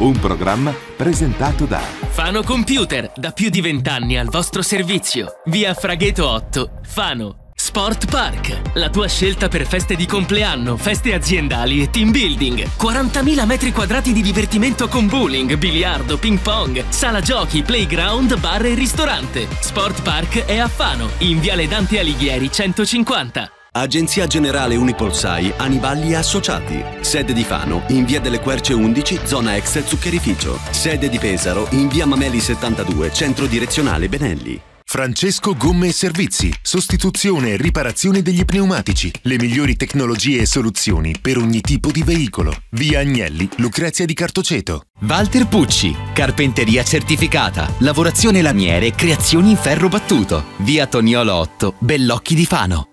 Un programma presentato da Fano Computer, da più di vent'anni al vostro servizio. Via Fragheto 8, Fano. Sport Park, la tua scelta per feste di compleanno, feste aziendali e team building. 40.000 metri quadrati di divertimento con bowling, biliardo, ping pong, sala giochi, playground, bar e ristorante. Sport Park è a Fano, in Viale Dante Alighieri 150. Agenzia Generale Unipolsai, Aniballi e Associati. Sede di Fano, in via delle Querce 11, zona ex Zuccherificio. Sede di Pesaro, in via Mameli 72, centro direzionale Benelli. Francesco Gomme e Servizi, sostituzione e riparazione degli pneumatici, le migliori tecnologie e soluzioni per ogni tipo di veicolo. Via Agnelli, Lucrezia di Cartoceto. Walter Pucci, carpenteria certificata, lavorazione lamiere e creazioni in ferro battuto. Via Toniolo 8, Bellocchi di Fano.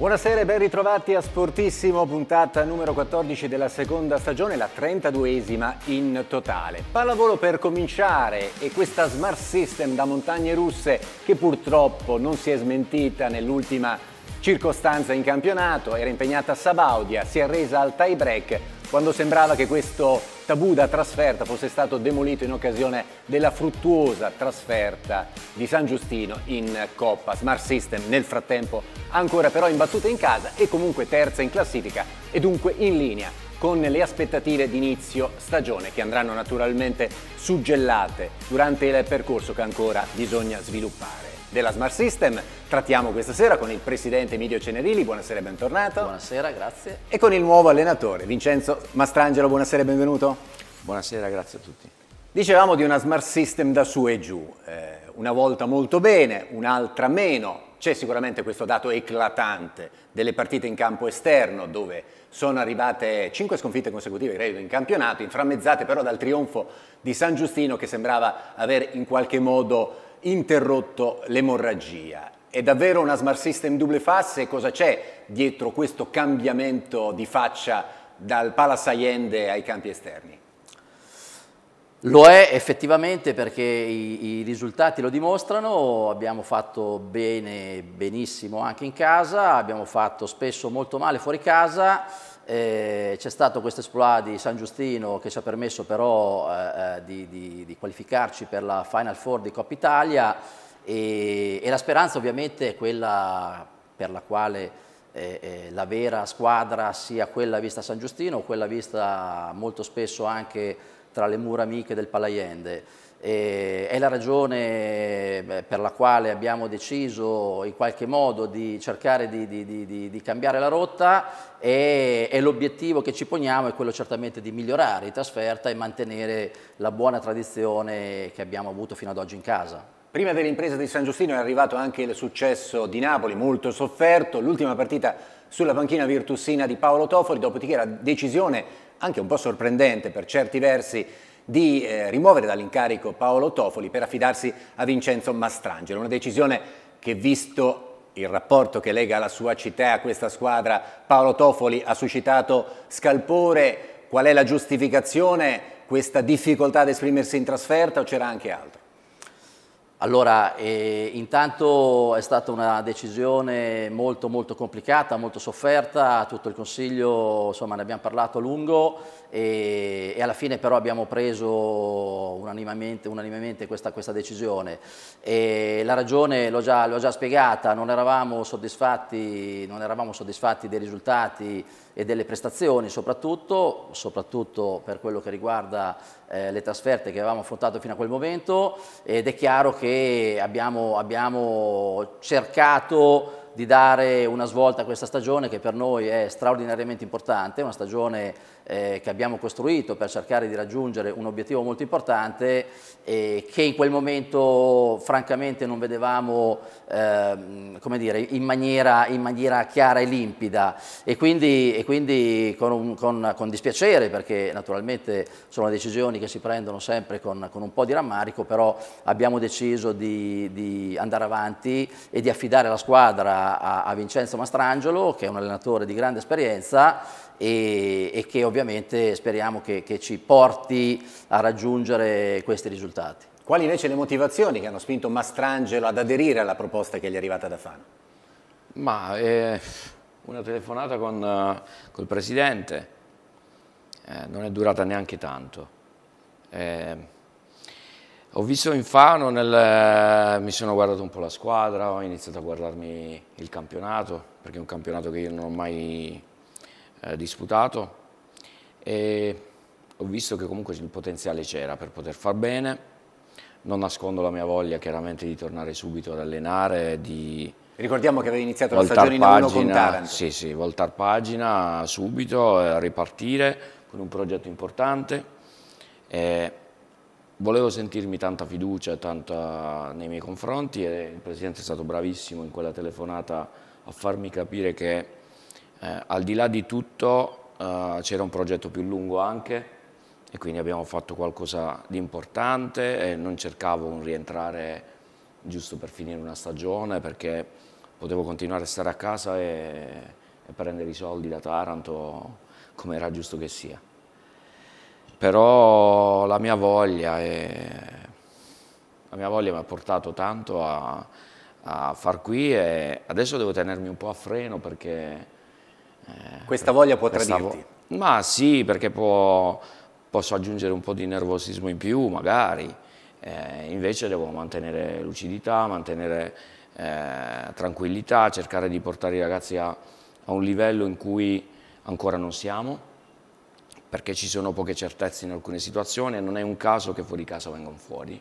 Buonasera e ben ritrovati a Sportissimo, puntata numero 14 della seconda stagione, la 32esima in totale. Pallavolo per cominciare e questa smart system da montagne russe che purtroppo non si è smentita nell'ultima Circostanza in campionato, era impegnata a Sabaudia, si è resa al tie break quando sembrava che questo tabù da trasferta fosse stato demolito in occasione della fruttuosa trasferta di San Giustino in Coppa. Smart System nel frattempo ancora però imbattuta in casa e comunque terza in classifica e dunque in linea con le aspettative di inizio stagione che andranno naturalmente suggellate durante il percorso che ancora bisogna sviluppare della Smart System. Trattiamo questa sera con il presidente Emilio Cenerilli, buonasera e bentornato. Buonasera, grazie. E con il nuovo allenatore, Vincenzo Mastrangelo, buonasera e benvenuto. Buonasera, grazie a tutti. Dicevamo di una Smart System da su e giù, eh, una volta molto bene, un'altra meno, c'è sicuramente questo dato eclatante delle partite in campo esterno dove sono arrivate cinque sconfitte consecutive credo in campionato, inframmezzate però dal trionfo di San Giustino che sembrava aver in qualche modo interrotto l'emorragia. È davvero una smart system double fast e cosa c'è dietro questo cambiamento di faccia dal Palace Allende ai campi esterni? Lo è effettivamente perché i, i, risultati lo dimostrano, abbiamo fatto bene, benissimo anche in casa, abbiamo fatto spesso molto male fuori casa, eh, c'è stato questo esploit di San Giustino che ci ha permesso però eh, eh, di, di, di, qualificarci per la Final Four di Coppa Italia e, e la speranza ovviamente è quella per la quale eh, eh la vera squadra sia quella vista a San Giustino o quella vista molto spesso anche tra le mura amiche del Palaiende. E è la ragione eh, per la quale abbiamo deciso in qualche modo di cercare di, di, di, di cambiare la rotta e, e l'obiettivo che ci poniamo è quello certamente di migliorare i trasferta e mantenere la buona tradizione che abbiamo avuto fino ad oggi in casa. Prima dell'impresa di San Giustino è arrivato anche il successo di Napoli, molto sofferto, l'ultima partita sulla panchina virtussina di Paolo Tofoli, dopodiché la decisione anche un po' sorprendente per certi versi di eh, rimuovere dall'incarico Paolo Tofoli per affidarsi a Vincenzo Mastrangelo. Una decisione che, visto il rapporto che lega la sua città a questa squadra, Paolo Tofoli, ha suscitato scalpore. Qual è la giustificazione? Questa difficoltà ad esprimersi in trasferta o c'era anche altro? Allora, eh, intanto è stata una decisione molto molto complicata, molto sofferta, tutto il Consiglio, insomma ne abbiamo parlato a lungo, e, e alla fine però abbiamo preso unanimemente, unanimemente questa, questa, decisione. E la ragione l'ho già, già, spiegata, non eravamo, non eravamo, soddisfatti, dei risultati e delle prestazioni soprattutto, soprattutto per quello che riguarda eh, le trasferte che avevamo affrontato fino a quel momento ed è chiaro che abbiamo, abbiamo cercato di dare una svolta a questa stagione che per noi è straordinariamente importante, una stagione eh, che abbiamo costruito per cercare di raggiungere un obiettivo molto importante eh, che in quel momento francamente non vedevamo ehm, come dire, in, maniera, in maniera chiara e limpida e quindi, e quindi con, un, con, con, dispiacere perché naturalmente sono decisioni che si prendono sempre con, con un po' di rammarico però abbiamo deciso di, di andare avanti e di affidare la squadra a, a Vincenzo Mastrangelo che è un allenatore di grande esperienza e, e che ovviamente speriamo che, che ci porti a raggiungere questi risultati. Quali invece le motivazioni che hanno spinto Mastrangelo ad aderire alla proposta che gli è arrivata da Fano? Ma eh, una telefonata con il eh, Presidente eh, non è durata neanche tanto. Eh, ho visto in Fano, nel, eh, mi sono guardato un po' la squadra, ho iniziato a guardarmi il campionato, perché è un campionato che io non ho mai eh, disputato e ho visto che comunque il potenziale c'era per poter far bene. Non nascondo la mia voglia chiaramente di tornare subito ad allenare, di... Ricordiamo che avevi iniziato la stagione in 1 con Taranto. Sì, sì, voltar pagina subito, eh, ripartire con un progetto importante. Eh, volevo sentirmi tanta fiducia tanta nei miei confronti e il Presidente è stato bravissimo in quella telefonata a farmi capire che eh, al di là di tutto eh, c'era un progetto più lungo anche e quindi abbiamo fatto qualcosa di importante e non cercavo un rientrare giusto per finire una stagione perché potevo continuare a stare a casa e, e prendere i soldi da Taranto come era giusto che sia. Però la mia voglia è la mia voglia mi ha portato tanto a, a far qui e adesso devo tenermi un po' a freno perché eh, questa voglia può tradirti? Vo ma sì, perché può, posso aggiungere un po' di nervosismo in più, magari. Eh, invece devo mantenere lucidità, mantenere eh, tranquillità, cercare di portare i ragazzi a, a un livello in cui ancora non siamo, perché ci sono poche certezze in alcune situazioni e non è un caso che fuori casa vengano fuori,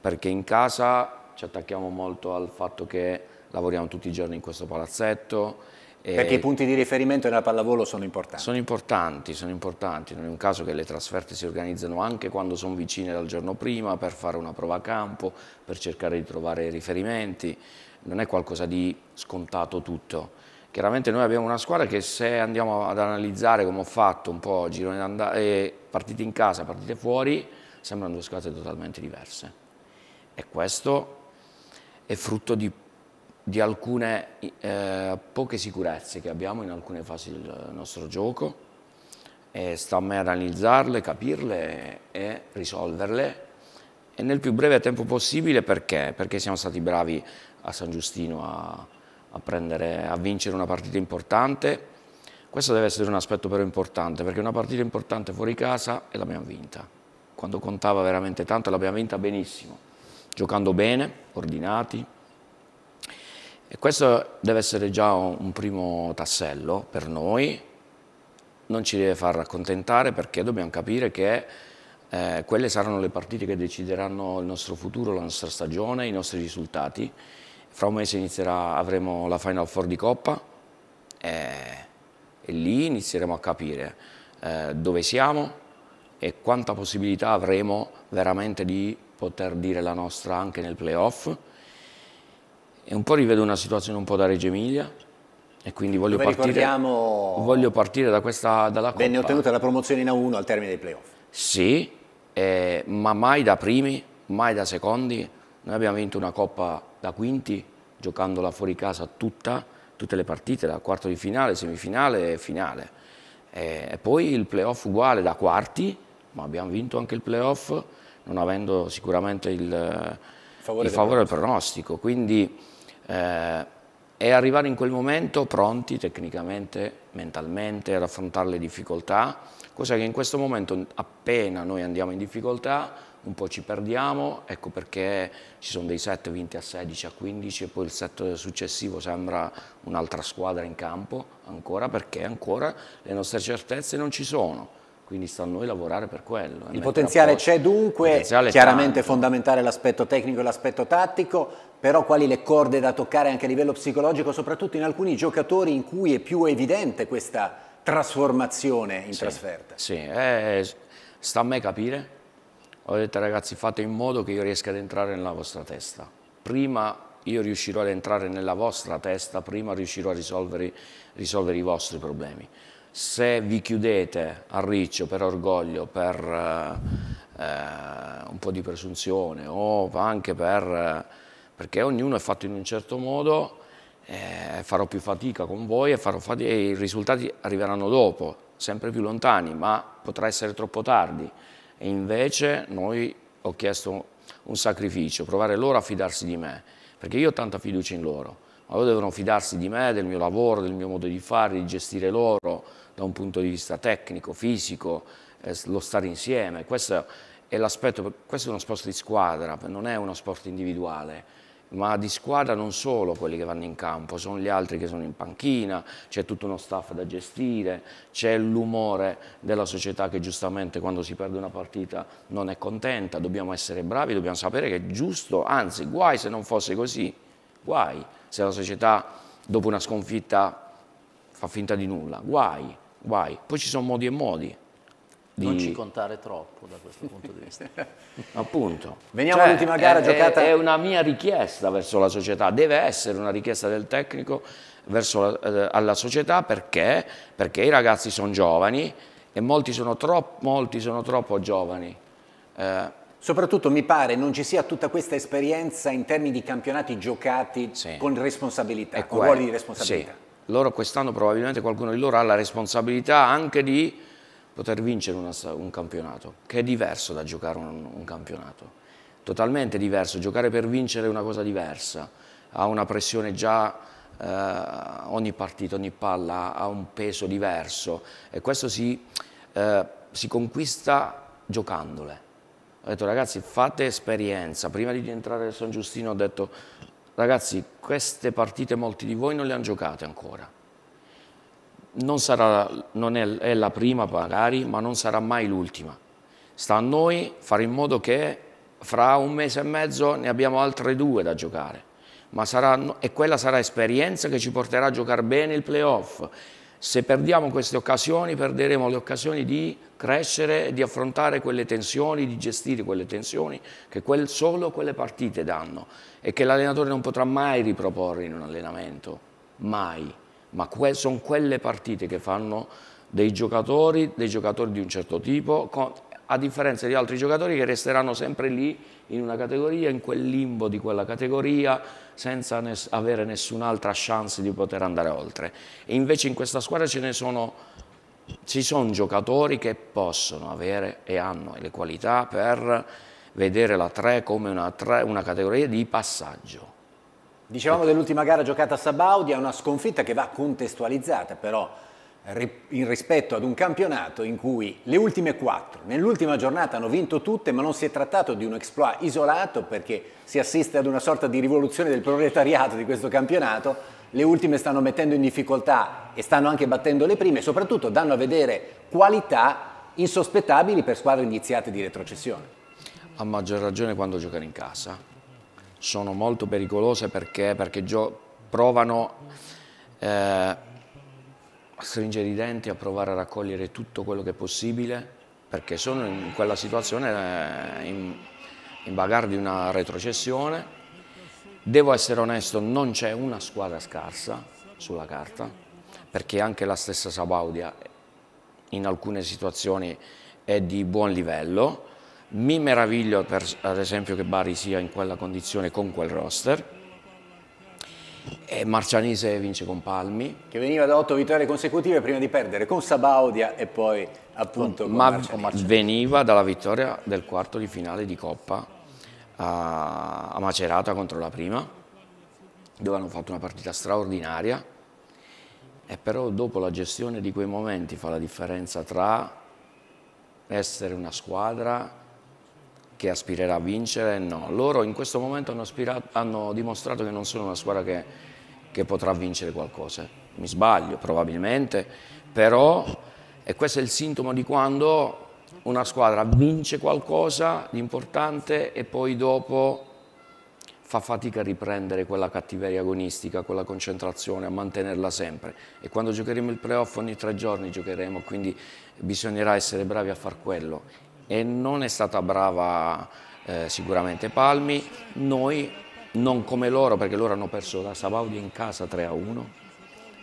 perché in casa ci attacchiamo molto al fatto che lavoriamo tutti i giorni in questo palazzetto, eh, Perché eh, i punti di riferimento nella pallavolo sono importanti. Sono importanti, sono importanti. Non è un caso che le trasferte si organizzano anche quando sono vicine dal giorno prima per fare una prova a campo, per cercare di trovare riferimenti. Non è qualcosa di scontato tutto. Chiaramente noi abbiamo una squadra che se andiamo ad analizzare come ho fatto un po' girone eh, partite in casa, partite fuori, sembrano due squadre totalmente diverse. E questo è frutto di di alcune eh, poche sicurezze che abbiamo in alcune fasi del nostro gioco e sta a me analizzarle, capirle e risolverle e nel più breve tempo possibile perché? Perché siamo stati bravi a San Giustino a, a, prendere, a vincere una partita importante. Questo deve essere un aspetto però importante perché una partita importante fuori casa e l'abbiamo vinta. Quando contava veramente tanto l'abbiamo vinta benissimo, giocando bene, ordinati, e questo deve essere già un primo tassello per noi, non ci deve far accontentare perché dobbiamo capire che eh, quelle saranno le partite che decideranno il nostro futuro, la nostra stagione, i nostri risultati. Fra un mese inizierà, avremo la Final Four di Coppa e, eh, e lì inizieremo a capire eh, dove siamo e quanta possibilità avremo veramente di poter dire la nostra anche nel playoff e un po' rivedo una situazione un po' da Reggio Emilia e quindi voglio, partire, voglio partire, da questa, dalla Coppa. Venne ottenuta la promozione in A1 al termine dei playoff. Sì, eh, ma mai da primi, mai da secondi. Noi abbiamo vinto una Coppa da quinti, giocandola fuori casa tutta, tutte le partite, da quarto di finale, semifinale e finale. Eh, e poi il playoff uguale da quarti, ma abbiamo vinto anche il playoff non avendo sicuramente il, favore, il favore del pronostico. Quindi eh, e arrivare in quel momento pronti tecnicamente, mentalmente, ad affrontare le difficoltà, cosa che in questo momento appena noi andiamo in difficoltà un po' ci perdiamo, ecco perché ci sono dei set vinti a 16, a 15 e poi il set successivo sembra un'altra squadra in campo ancora perché ancora le nostre certezze non ci sono quindi sta a noi lavorare per quello. Eh, il potenziale c'è dunque, potenziale chiaramente tanto. fondamentale l'aspetto tecnico e l'aspetto tattico, però quali le corde da toccare anche a livello psicologico, soprattutto in alcuni giocatori in cui è più evidente questa trasformazione in sì, trasferta. Sì, eh, sta a me capire. Ho detto ragazzi fate in modo che io riesca ad entrare nella vostra testa. Prima io riuscirò ad entrare nella vostra testa, prima riuscirò a risolvere, risolvere i vostri problemi. Se vi chiudete a riccio per orgoglio, per eh, eh un po' di presunzione o anche per... Eh, perché ognuno è fatto in un certo modo, eh, farò più fatica con voi e, fatica, e i risultati arriveranno dopo, sempre più lontani, ma potrà essere troppo tardi. E invece noi ho chiesto un sacrificio, provare loro a fidarsi di me, perché io ho tanta fiducia in loro, ma loro devono fidarsi di me, del mio lavoro, del mio modo di fare, di gestire loro da un punto di vista tecnico, fisico, eh, lo stare insieme. Questo è l'aspetto, questo è uno sport di squadra, non è uno sport individuale ma di squadra non solo quelli che vanno in campo, sono gli altri che sono in panchina, c'è tutto uno staff da gestire, c'è l'umore della società che giustamente quando si perde una partita non è contenta, dobbiamo essere bravi, dobbiamo sapere che è giusto, anzi guai se non fosse così, guai se la società dopo una sconfitta fa finta di nulla, guai, guai, poi ci sono modi e modi, di... Non ci contare troppo da questo punto di vista. Appunto. Veniamo cioè, all'ultima gara è, giocata. È una mia richiesta verso la società, deve essere una richiesta del tecnico verso la, eh, alla società perché? perché i ragazzi sono giovani e molti sono, troppo, molti sono troppo giovani. Eh, Soprattutto mi pare non ci sia tutta questa esperienza in termini di campionati giocati sì. con responsabilità, e con quello, ruoli di responsabilità. Sì. Loro quest'anno probabilmente qualcuno di loro ha la responsabilità anche di poter vincere una, un campionato, che è diverso da giocare un, un campionato, totalmente diverso, giocare per vincere è una cosa diversa, ha una pressione già eh, ogni partita, ogni palla ha un peso diverso e questo si, eh, si conquista giocandole. Ho detto ragazzi fate esperienza, prima di rientrare a San Giustino ho detto ragazzi queste partite molti di voi non le hanno giocate ancora non, sarà, non è, è la prima magari, ma non sarà mai l'ultima. Sta a noi fare in modo che fra un mese e mezzo ne abbiamo altre due da giocare. Ma sarà, e quella sarà esperienza che ci porterà a giocare bene il playoff. Se perdiamo queste occasioni, perderemo le occasioni di crescere, di affrontare quelle tensioni, di gestire quelle tensioni che quel, solo quelle partite danno e che l'allenatore non potrà mai riproporre in un allenamento. Mai ma que sono quelle partite che fanno dei giocatori, dei giocatori di un certo tipo, con, a differenza di altri giocatori che resteranno sempre lì in una categoria, in quel limbo di quella categoria, senza ne avere nessun'altra chance di poter andare oltre. E invece in questa squadra ce ne sono, ci sono giocatori che possono avere e hanno le qualità per vedere la 3 come una, 3, una categoria di passaggio Dicevamo dell'ultima gara giocata a Sabaudi, è una sconfitta che va contestualizzata però in rispetto ad un campionato in cui le ultime quattro, nell'ultima giornata hanno vinto tutte, ma non si è trattato di un exploit isolato perché si assiste ad una sorta di rivoluzione del proletariato di questo campionato, le ultime stanno mettendo in difficoltà e stanno anche battendo le prime e soprattutto danno a vedere qualità insospettabili per squadre iniziate di retrocessione. A maggior ragione quando giocano in casa, sono molto pericolose perché, perché provano eh, a stringere i denti, a provare a raccogliere tutto quello che è possibile, perché sono in quella situazione eh, in, in bagar di una retrocessione. Devo essere onesto, non c'è una squadra scarsa sulla carta, perché anche la stessa Sabaudia in alcune situazioni è di buon livello, mi meraviglio per, ad esempio che Bari sia in quella condizione con quel roster. E Marcianise vince con Palmi. Che veniva da otto vittorie consecutive prima di perdere con Sabaudia e poi appunto con, Ma Marcianise. Marcianise. Veniva dalla vittoria del quarto di finale di Coppa a, a Macerata contro la prima, dove hanno fatto una partita straordinaria. E però dopo la gestione di quei momenti fa la differenza tra essere una squadra che aspirerà a vincere, no. Loro in questo momento hanno, aspirato, hanno dimostrato che non sono una squadra che, che potrà vincere qualcosa. Mi sbaglio probabilmente, però e questo è il sintomo di quando una squadra vince qualcosa di importante e poi dopo fa fatica a riprendere quella cattiveria agonistica, quella concentrazione, a mantenerla sempre. E quando giocheremo il playoff ogni tre giorni giocheremo, quindi bisognerà essere bravi a far quello e non è stata brava eh, sicuramente Palmi, noi non come loro perché loro hanno perso la Sabaudi in casa 3 a 1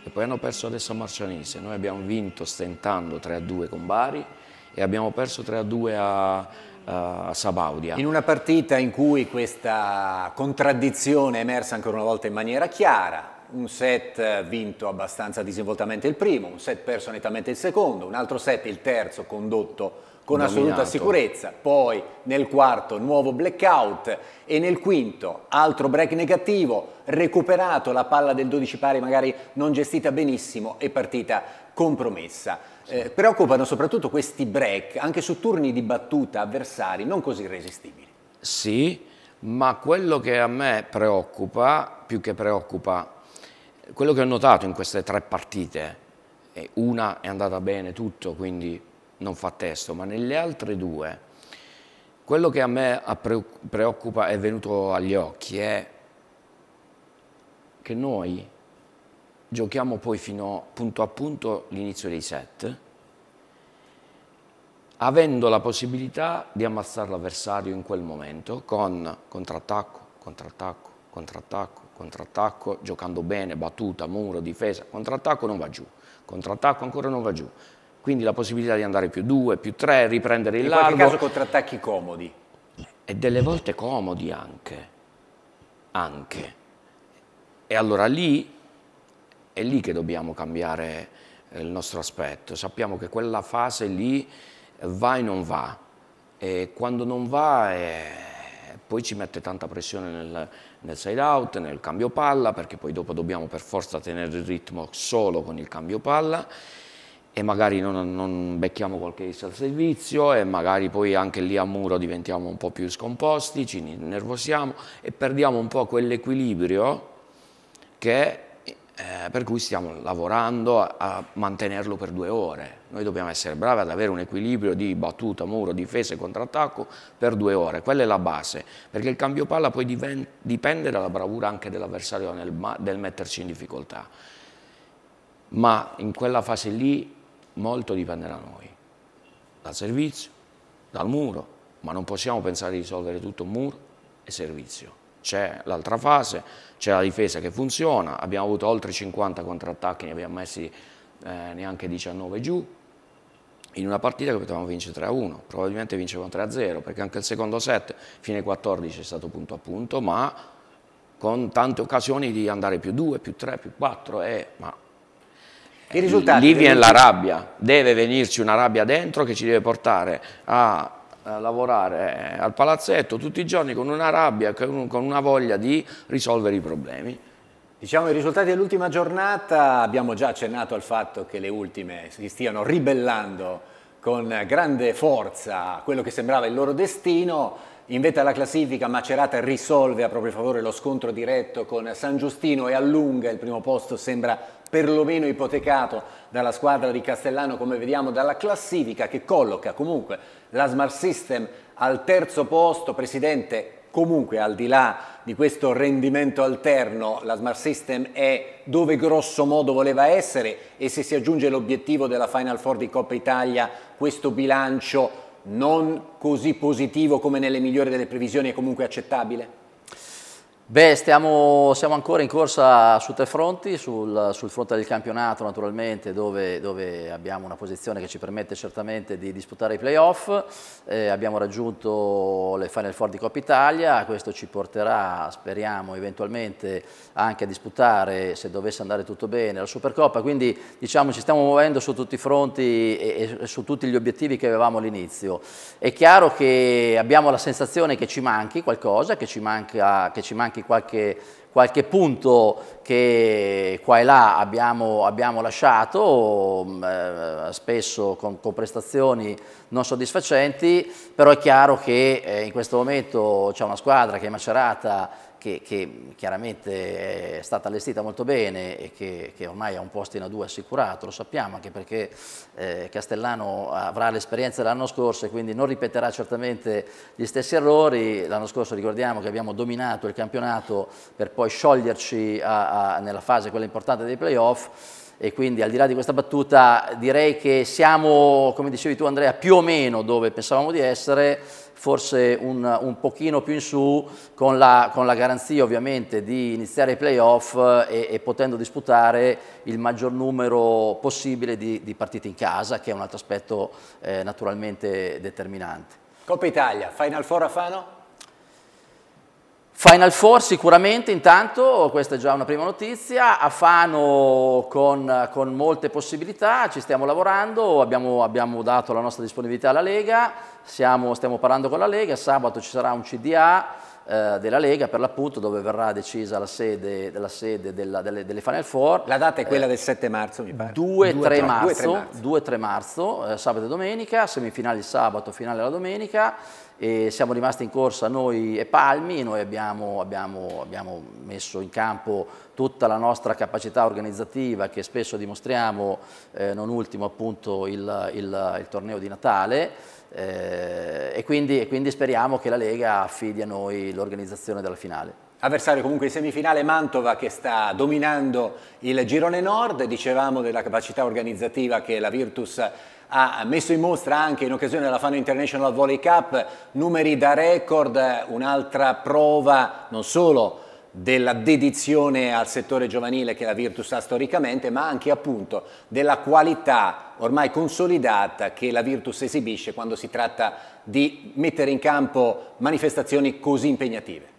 e poi hanno perso adesso a Marcianise, noi abbiamo vinto stentando 3 a 2 con Bari e abbiamo perso 3 a 2 a, a Sabaudia. In una partita in cui questa contraddizione è emersa ancora una volta in maniera chiara, un set vinto abbastanza disinvoltamente il primo, un set perso nettamente il secondo, un altro set il terzo condotto con dominato. assoluta sicurezza. Poi nel quarto nuovo blackout e nel quinto altro break negativo, recuperato la palla del 12 pari magari non gestita benissimo e partita compromessa. Eh, preoccupano soprattutto questi break anche su turni di battuta avversari non così irresistibili. Sì, ma quello che a me preoccupa, più che preoccupa, quello che ho notato in queste tre partite, una è andata bene tutto, quindi non fa testo, ma nelle altre due quello che a me preoccupa è venuto agli occhi è che noi giochiamo poi fino punto a punto l'inizio dei set avendo la possibilità di ammazzare l'avversario in quel momento con contrattacco, contrattacco, contrattacco, contrattacco, giocando bene, battuta, muro, difesa, contrattacco non va giù, contrattacco ancora non va giù, quindi la possibilità di andare più due, più 3, riprendere il largo. In qualche caso contrattacchi comodi. E delle volte comodi anche. Anche. E allora lì è lì che dobbiamo cambiare eh, il nostro aspetto. Sappiamo che quella fase lì va e non va. E quando non va è eh, poi ci mette tanta pressione nel, nel, side out, nel cambio palla, perché poi dopo dobbiamo per forza tenere il ritmo solo con il cambio palla e magari non, non becchiamo qualche issa al servizio e magari poi anche lì a muro diventiamo un po' più scomposti, ci innervosiamo e perdiamo un po' quell'equilibrio che eh, per cui stiamo lavorando a, a, mantenerlo per due ore. Noi dobbiamo essere bravi ad avere un equilibrio di battuta, muro, difesa e contrattacco per due ore. Quella è la base, perché il cambio palla poi dipende dalla bravura anche dell'avversario nel, nel metterci in difficoltà. Ma in quella fase lì molto dipende da noi, dal servizio, dal muro, ma non possiamo pensare di risolvere tutto muro e servizio. C'è l'altra fase, c'è la difesa che funziona, abbiamo avuto oltre 50 contrattacchi, ne abbiamo messi eh, neanche 19 giù, in una partita che potevamo vincere 3-1, probabilmente vincevamo 3-0, perché anche il secondo set, fine 14 è stato punto a punto, ma con tante occasioni di andare più 2, più 3, più 4, e, eh, ma i risultati. Lì viene la rabbia, deve venirci una rabbia dentro che ci deve portare a eh, lavorare eh, al palazzetto tutti i giorni con una rabbia, con una voglia di risolvere i problemi. Diciamo i risultati dell'ultima giornata, abbiamo già accennato al fatto che le ultime si stiano ribellando con grande forza a quello che sembrava il loro destino, in vetta alla classifica Macerata risolve a proprio favore lo scontro diretto con San Giustino e allunga il primo posto, sembra perlomeno ipotecato dalla squadra di Castellano come vediamo dalla classifica che colloca comunque la Smart System al terzo posto, presidente comunque al di là di questo rendimento alterno la Smart System è dove grosso modo voleva essere e se si aggiunge l'obiettivo della Final Four di Coppa Italia questo bilancio non così positivo come nelle migliori delle previsioni è comunque accettabile? Beh, stiamo, siamo ancora in corsa su tre fronti, sul, sul fronte del campionato naturalmente dove, dove, abbiamo una posizione che ci permette certamente di disputare i playoff, eh, abbiamo raggiunto le Final Four di Coppa Italia, questo ci porterà speriamo eventualmente anche a disputare se dovesse andare tutto bene la Supercoppa, quindi diciamo ci stiamo muovendo su tutti i fronti e, e su tutti gli obiettivi che avevamo all'inizio. È chiaro che abbiamo la sensazione che ci manchi qualcosa, che ci manca, che ci manchi avanti, qualche, qualche punto che qua e là abbiamo, abbiamo lasciato, mm, eh, spesso con, con, prestazioni non soddisfacenti, però è chiaro che eh, in questo momento c'è una squadra che è macerata che, che, chiaramente è stata allestita molto bene e che, che ormai ha un posto in A2 assicurato, lo sappiamo anche perché eh, Castellano avrà l'esperienza dell'anno scorso e quindi non ripeterà certamente gli stessi errori. L'anno scorso ricordiamo che abbiamo dominato il campionato per poi scioglierci a, a, nella fase quella importante dei playoff e quindi al di là di questa battuta direi che siamo, come dicevi tu Andrea, più o meno dove pensavamo di essere, forse un, un pochino più in su con la, con la, garanzia ovviamente di iniziare i playoff eh, e, e potendo disputare il maggior numero possibile di, di, partite in casa, che è un altro aspetto eh, naturalmente determinante. Coppa Italia, Final Four a Fano? Final Four sicuramente, intanto, questa è già una prima notizia, a Fano con, con molte possibilità, ci stiamo lavorando, abbiamo, abbiamo, dato la nostra disponibilità alla Lega, siamo, stiamo parlando con la Lega, sabato ci sarà un CDA eh, della Lega per l'appunto dove verrà decisa la sede, la sede della, delle, delle, Final Four. La data è quella eh, del 7 marzo mi pare. 2-3 marzo, 2-3 marzo, marzo eh, sabato e domenica, semifinali sabato, finale la domenica e siamo rimasti in corsa noi e Palmi, noi abbiamo, abbiamo, abbiamo, messo in campo tutta la nostra capacità organizzativa che spesso dimostriamo, eh, non ultimo appunto il, il, il torneo di Natale eh, e, quindi, e quindi speriamo che la Lega affidi a noi l'organizzazione della finale. Avversario comunque in semifinale Mantova che sta dominando il girone nord, dicevamo della capacità organizzativa che la Virtus ha ha messo in mostra anche in occasione della Fano International Volley Cup numeri da record, un'altra prova non solo della dedizione al settore giovanile che la Virtus ha storicamente, ma anche appunto della qualità ormai consolidata che la Virtus esibisce quando si tratta di mettere in campo manifestazioni così impegnative.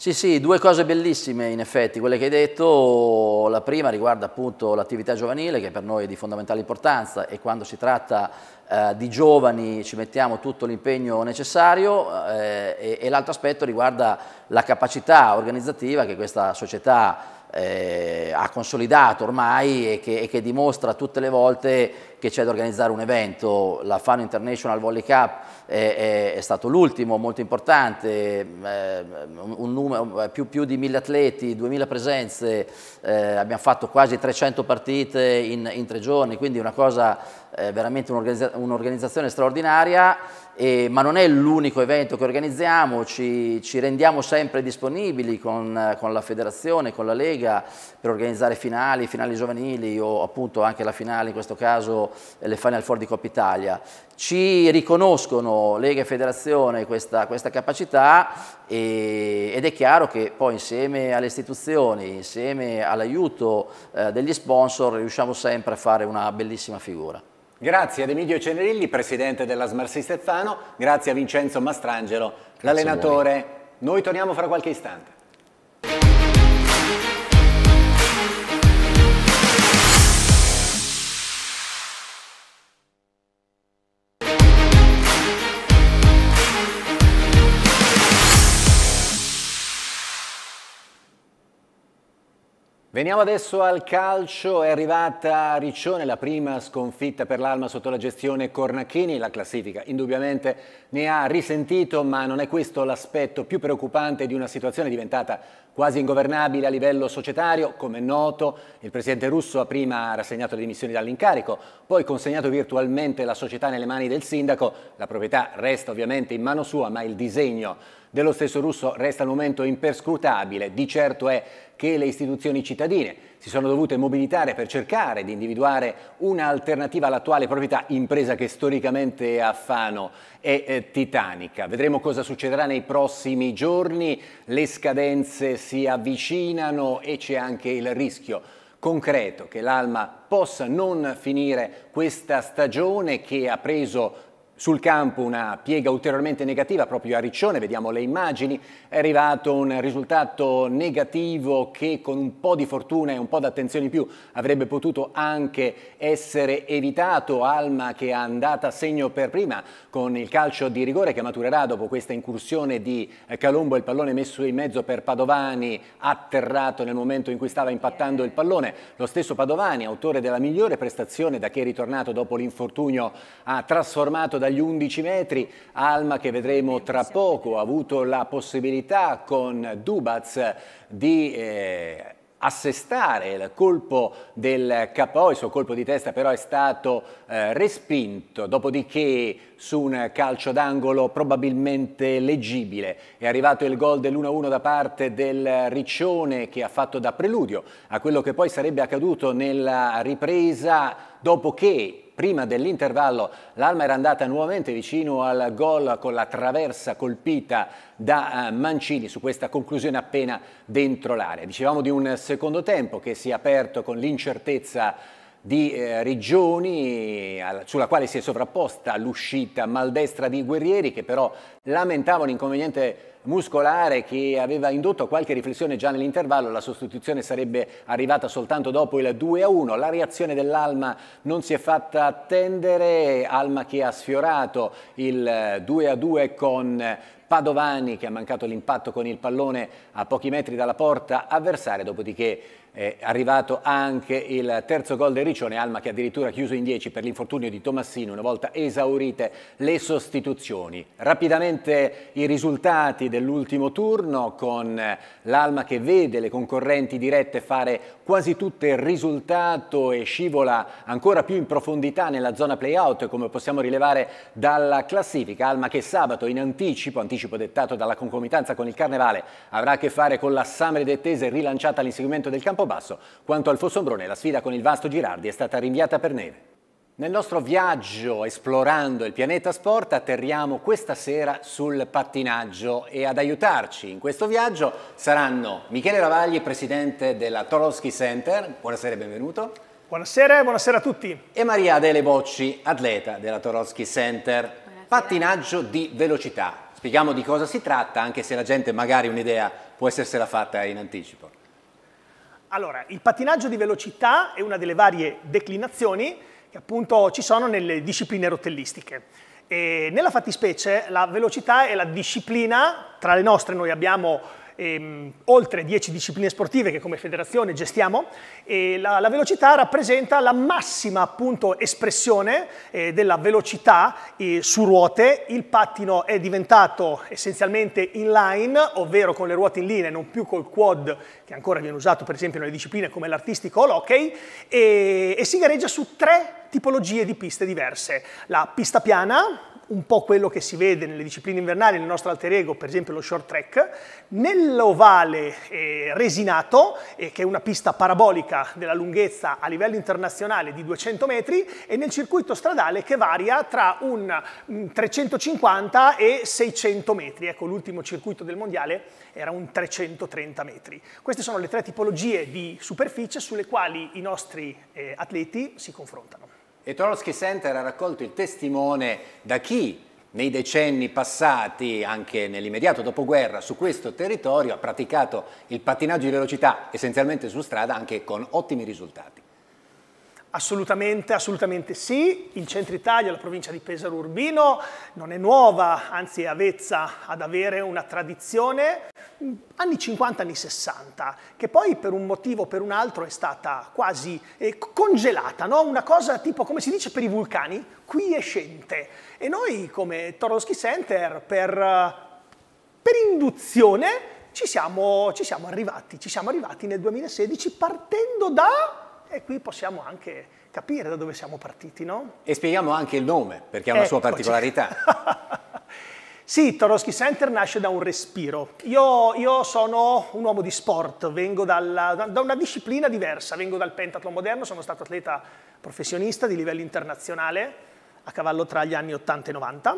Sì, sì, due cose bellissime in effetti, quelle che hai detto, la prima riguarda appunto l'attività giovanile che per noi è di fondamentale importanza e quando si tratta eh, di giovani ci mettiamo tutto l'impegno necessario eh, e, e l'altro aspetto riguarda la capacità organizzativa che questa società eh, ha consolidato ormai e che, e che dimostra tutte le volte che c'è da organizzare un evento, la Fano International Volley Cup è, è, è stato l'ultimo, molto importante, eh, un numero, eh, più, più, di 1000 atleti, 2000 presenze, eh, abbiamo fatto quasi 300 partite in, in tre giorni, quindi una cosa eh, veramente un'organizzazione straordinaria eh, ma non è l'unico evento che organizziamo, ci, ci rendiamo sempre disponibili con, con, la federazione, con la Lega per organizzare finali, finali giovanili o appunto anche la finale, in questo caso eh, le Final Four di Coppa Italia. Ci riconoscono Lega e Federazione questa, questa capacità e, ed è chiaro che poi insieme alle istituzioni, insieme all'aiuto eh, degli sponsor riusciamo sempre a fare una bellissima figura. Grazie ad Emilio Cenerilli, presidente della Smarsi Stefano, grazie a Vincenzo Mastrangelo, l'allenatore. Noi torniamo fra qualche istante. Veniamo adesso al calcio, è arrivata Riccione la prima sconfitta per l'Alma sotto la gestione Cornacchini, la classifica indubbiamente ne ha risentito ma non è questo l'aspetto più preoccupante di una situazione diventata quasi ingovernabile a livello societario, come è noto il presidente russo ha prima rassegnato le dimissioni dall'incarico, poi consegnato virtualmente la società nelle mani del sindaco, la proprietà resta ovviamente in mano sua ma il disegno dello stesso russo resta al momento imperscrutabile. Di certo è che le istituzioni cittadine si sono dovute mobilitare per cercare di individuare un'alternativa all'attuale proprietà, impresa che storicamente a Fano è eh, titanica. Vedremo cosa succederà nei prossimi giorni, le scadenze si avvicinano e c'è anche il rischio concreto che l'Alma possa non finire questa stagione che ha preso sul campo una piega ulteriormente negativa proprio a Riccione, vediamo le immagini, è arrivato un risultato negativo che con un po' di fortuna e un po' d'attenzione in più avrebbe potuto anche essere evitato. Alma che è andata a segno per prima con il calcio di rigore che maturerà dopo questa incursione di eh, Calombo, il pallone messo in mezzo per Padovani, atterrato nel momento in cui stava impattando il pallone. Lo stesso Padovani, autore della migliore prestazione da che è ritornato dopo l'infortunio, ha trasformato da dagli 11 metri. Alma che vedremo tra poco ha avuto la possibilità con Dubaz di... Eh, assestare il colpo del Capò, il suo colpo di testa però è stato eh, respinto, dopodiché su un calcio d'angolo probabilmente leggibile. È arrivato il gol dell'1-1 da parte del Riccione che ha fatto da preludio a quello che poi sarebbe accaduto nella ripresa dopo che prima dell'intervallo l'Alma era andata nuovamente vicino al gol con la traversa colpita da eh, Mancini su questa conclusione appena dentro l'area. Dicevamo di un secondo tempo che si è aperto con l'incertezza di eh, Regioni sulla quale si è sovrapposta l'uscita maldestra di Guerrieri che però lamentava un inconveniente muscolare che aveva indotto qualche riflessione già nell'intervallo, la sostituzione sarebbe arrivata soltanto dopo il 2-1, la reazione dell'Alma non si è fatta attendere, Alma che ha sfiorato il 2-2 eh, con Padovani che ha mancato l'impatto con il pallone a pochi metri dalla porta avversaria, dopodiché è arrivato anche il terzo gol del Riccione, Alma che addirittura chiuso in 10 per l'infortunio di Tomassino una volta esaurite le sostituzioni. Rapidamente i risultati dell'ultimo turno con l'Alma che vede le concorrenti dirette fare quasi tutte il risultato e scivola ancora più in profondità nella zona play-out come possiamo rilevare dalla classifica. Alma che sabato in anticipo, anticipo dettato dalla concomitanza con il Carnevale, avrà a che fare con la Samre Dettese rilanciata all'inseguimento del campionato Campobasso. Quanto al Fossombrone, la sfida con il Vasto Girardi è stata rinviata per neve. Nel nostro viaggio esplorando il pianeta sport atterriamo questa sera sul pattinaggio e ad aiutarci in questo viaggio saranno Michele Ravagli, presidente della Toroski Center. Buonasera e benvenuto. Buonasera e buonasera a tutti. E Maria Adele Bocci, atleta della Toroski Center. Buonasera. Pattinaggio di velocità. Spieghiamo di cosa si tratta, anche se la gente magari un'idea può essersela fatta in anticipo. Allora, il pattinaggio di velocità è una delle varie declinazioni che appunto ci sono nelle discipline rotellistiche. E nella fattispecie la velocità è la disciplina, tra le nostre noi abbiamo ehm, oltre 10 discipline sportive che come federazione gestiamo, la, la, velocità rappresenta la massima appunto, espressione eh, della velocità eh, su ruote, il pattino è diventato essenzialmente inline, ovvero con le ruote in linea non più col quad che ancora viene usato per esempio nelle discipline come l'artistico o l'hockey, e, e si gareggia su tre tipologie di piste diverse. La pista piana, un po' quello che si vede nelle discipline invernali, nel nostro alter ego, per esempio lo short track, nell'ovale eh, resinato, eh, che è una pista parabolica della lunghezza a livello internazionale di 200 metri, e nel circuito stradale che varia tra un 350 mm, e 600 metri. Ecco, l'ultimo circuito del mondiale era un 330 metri. Queste sono le tre tipologie di superficie sulle quali i nostri eh, atleti si confrontano e Trotsky Center ha raccolto il testimone da chi nei decenni passati, anche nell'immediato dopoguerra, su questo territorio ha praticato il pattinaggio di velocità essenzialmente su strada anche con ottimi risultati. Assolutamente, assolutamente sì. Il centro Italia, la provincia di Pesaro Urbino, non è nuova, anzi è avvezza ad avere una tradizione mm, anni 50, anni 60, che poi per un motivo o per un altro è stata quasi eh, congelata, no? una cosa tipo, come si dice per i vulcani, quiescente. E noi come Toroski Center, per, eh, per induzione, ci siamo, ci siamo arrivati, ci siamo arrivati nel 2016 partendo da e qui possiamo anche capire da dove siamo partiti, no? E spieghiamo anche il nome, perché ha una Eccoci. Eh, sua particolarità. Sì, Toroski Center nasce da un respiro. Io, io sono un uomo di sport, vengo dalla, da una disciplina diversa, vengo dal pentathlon moderno, sono stato atleta professionista di livello internazionale a cavallo tra gli anni 80 e 90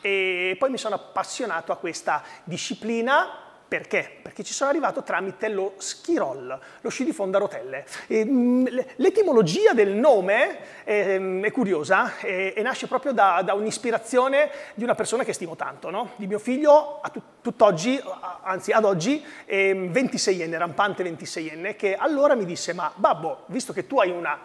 e poi mi sono appassionato a questa disciplina perché? Perché ci sono arrivato tramite lo schirol, lo sci di fondo a rotelle. Mm, l'etimologia del nome è, mm, è curiosa e, e, nasce proprio da, da un'ispirazione di una persona che stimo tanto, no? di mio figlio a tut tutt'oggi, anzi ad oggi, 26enne, mm, rampante 26enne, che allora mi disse, ma babbo, visto che tu hai una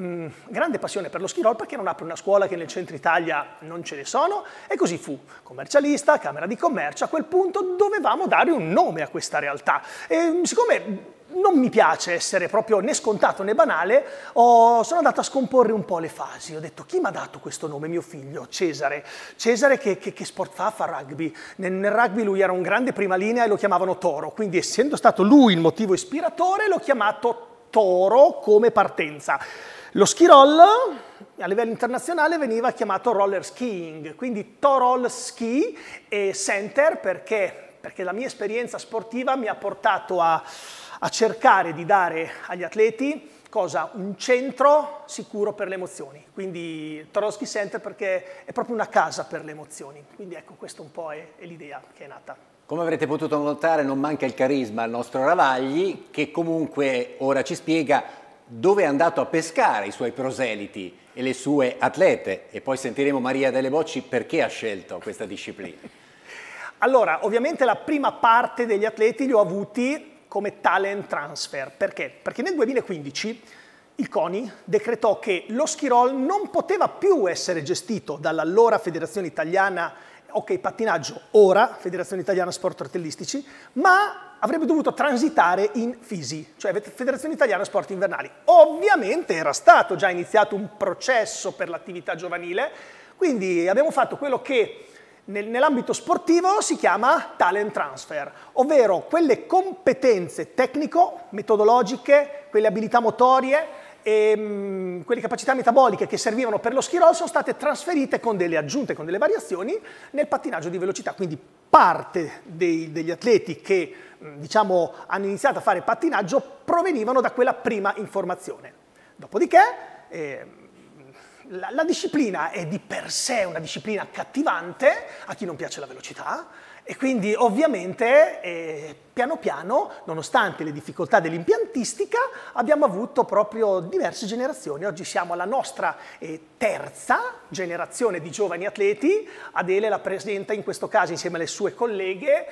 mh, mm, grande passione per lo schirol perché non apre una scuola che nel centro Italia non ce ne sono e così fu commercialista, Camera di Commercio, a quel punto dovevamo dare un nome a questa realtà e mm, siccome non mi piace essere proprio né scontato né banale, oh, sono andato a scomporre un po' le fasi. Ho detto chi mi ha dato questo nome? Mio figlio, Cesare. Cesare che, che, che sport fa? Fa rugby. Nel, nel, rugby lui era un grande prima linea e lo chiamavano Toro, quindi essendo stato lui il motivo ispiratore l'ho chiamato Toro come partenza. Lo ski roll a livello internazionale veniva chiamato roller skiing, quindi Torol Ski e Center perché, perché la mia esperienza sportiva mi ha portato a, a cercare di dare agli atleti cosa? Un centro sicuro per le emozioni. Quindi Toroschi Center perché è proprio una casa per le emozioni. Quindi ecco, questa un po' è, è l'idea che è nata. Come avrete potuto notare non manca il carisma al nostro Ravagli che comunque ora ci spiega dove è andato a pescare i suoi proseliti e le sue atlete e poi sentiremo Maria Delle Bocci perché ha scelto questa disciplina. Allora, ovviamente la prima parte degli atleti li ho avuti come talent transfer. Perché? Perché nel 2015 il CONI decretò che lo Schirol non poteva più essere gestito dall'allora Federazione Italiana ok pattinaggio, ora Federazione Italiana Sport Artellistici, ma avrebbe dovuto transitare in FISI, cioè Federazione Italiana Sport Invernali. Ovviamente era stato già iniziato un processo per l'attività giovanile, quindi abbiamo fatto quello che nell'ambito sportivo si chiama talent transfer, ovvero quelle competenze tecnico-metodologiche, quelle abilità motorie, e, ehm, mh, quelle capacità metaboliche che servivano per lo ski sono state trasferite con delle aggiunte, con delle variazioni nel pattinaggio di velocità. Quindi parte dei, degli atleti che diciamo, hanno iniziato a fare pattinaggio provenivano da quella prima informazione. Dopodiché eh, la, la disciplina è di per sé una disciplina accattivante a chi non piace la velocità, e quindi ovviamente eh, piano piano, nonostante le difficoltà dell'impiantistica, abbiamo avuto proprio diverse generazioni. Oggi siamo alla nostra eh, terza generazione di giovani atleti. Adele la presenta in questo caso insieme alle sue colleghe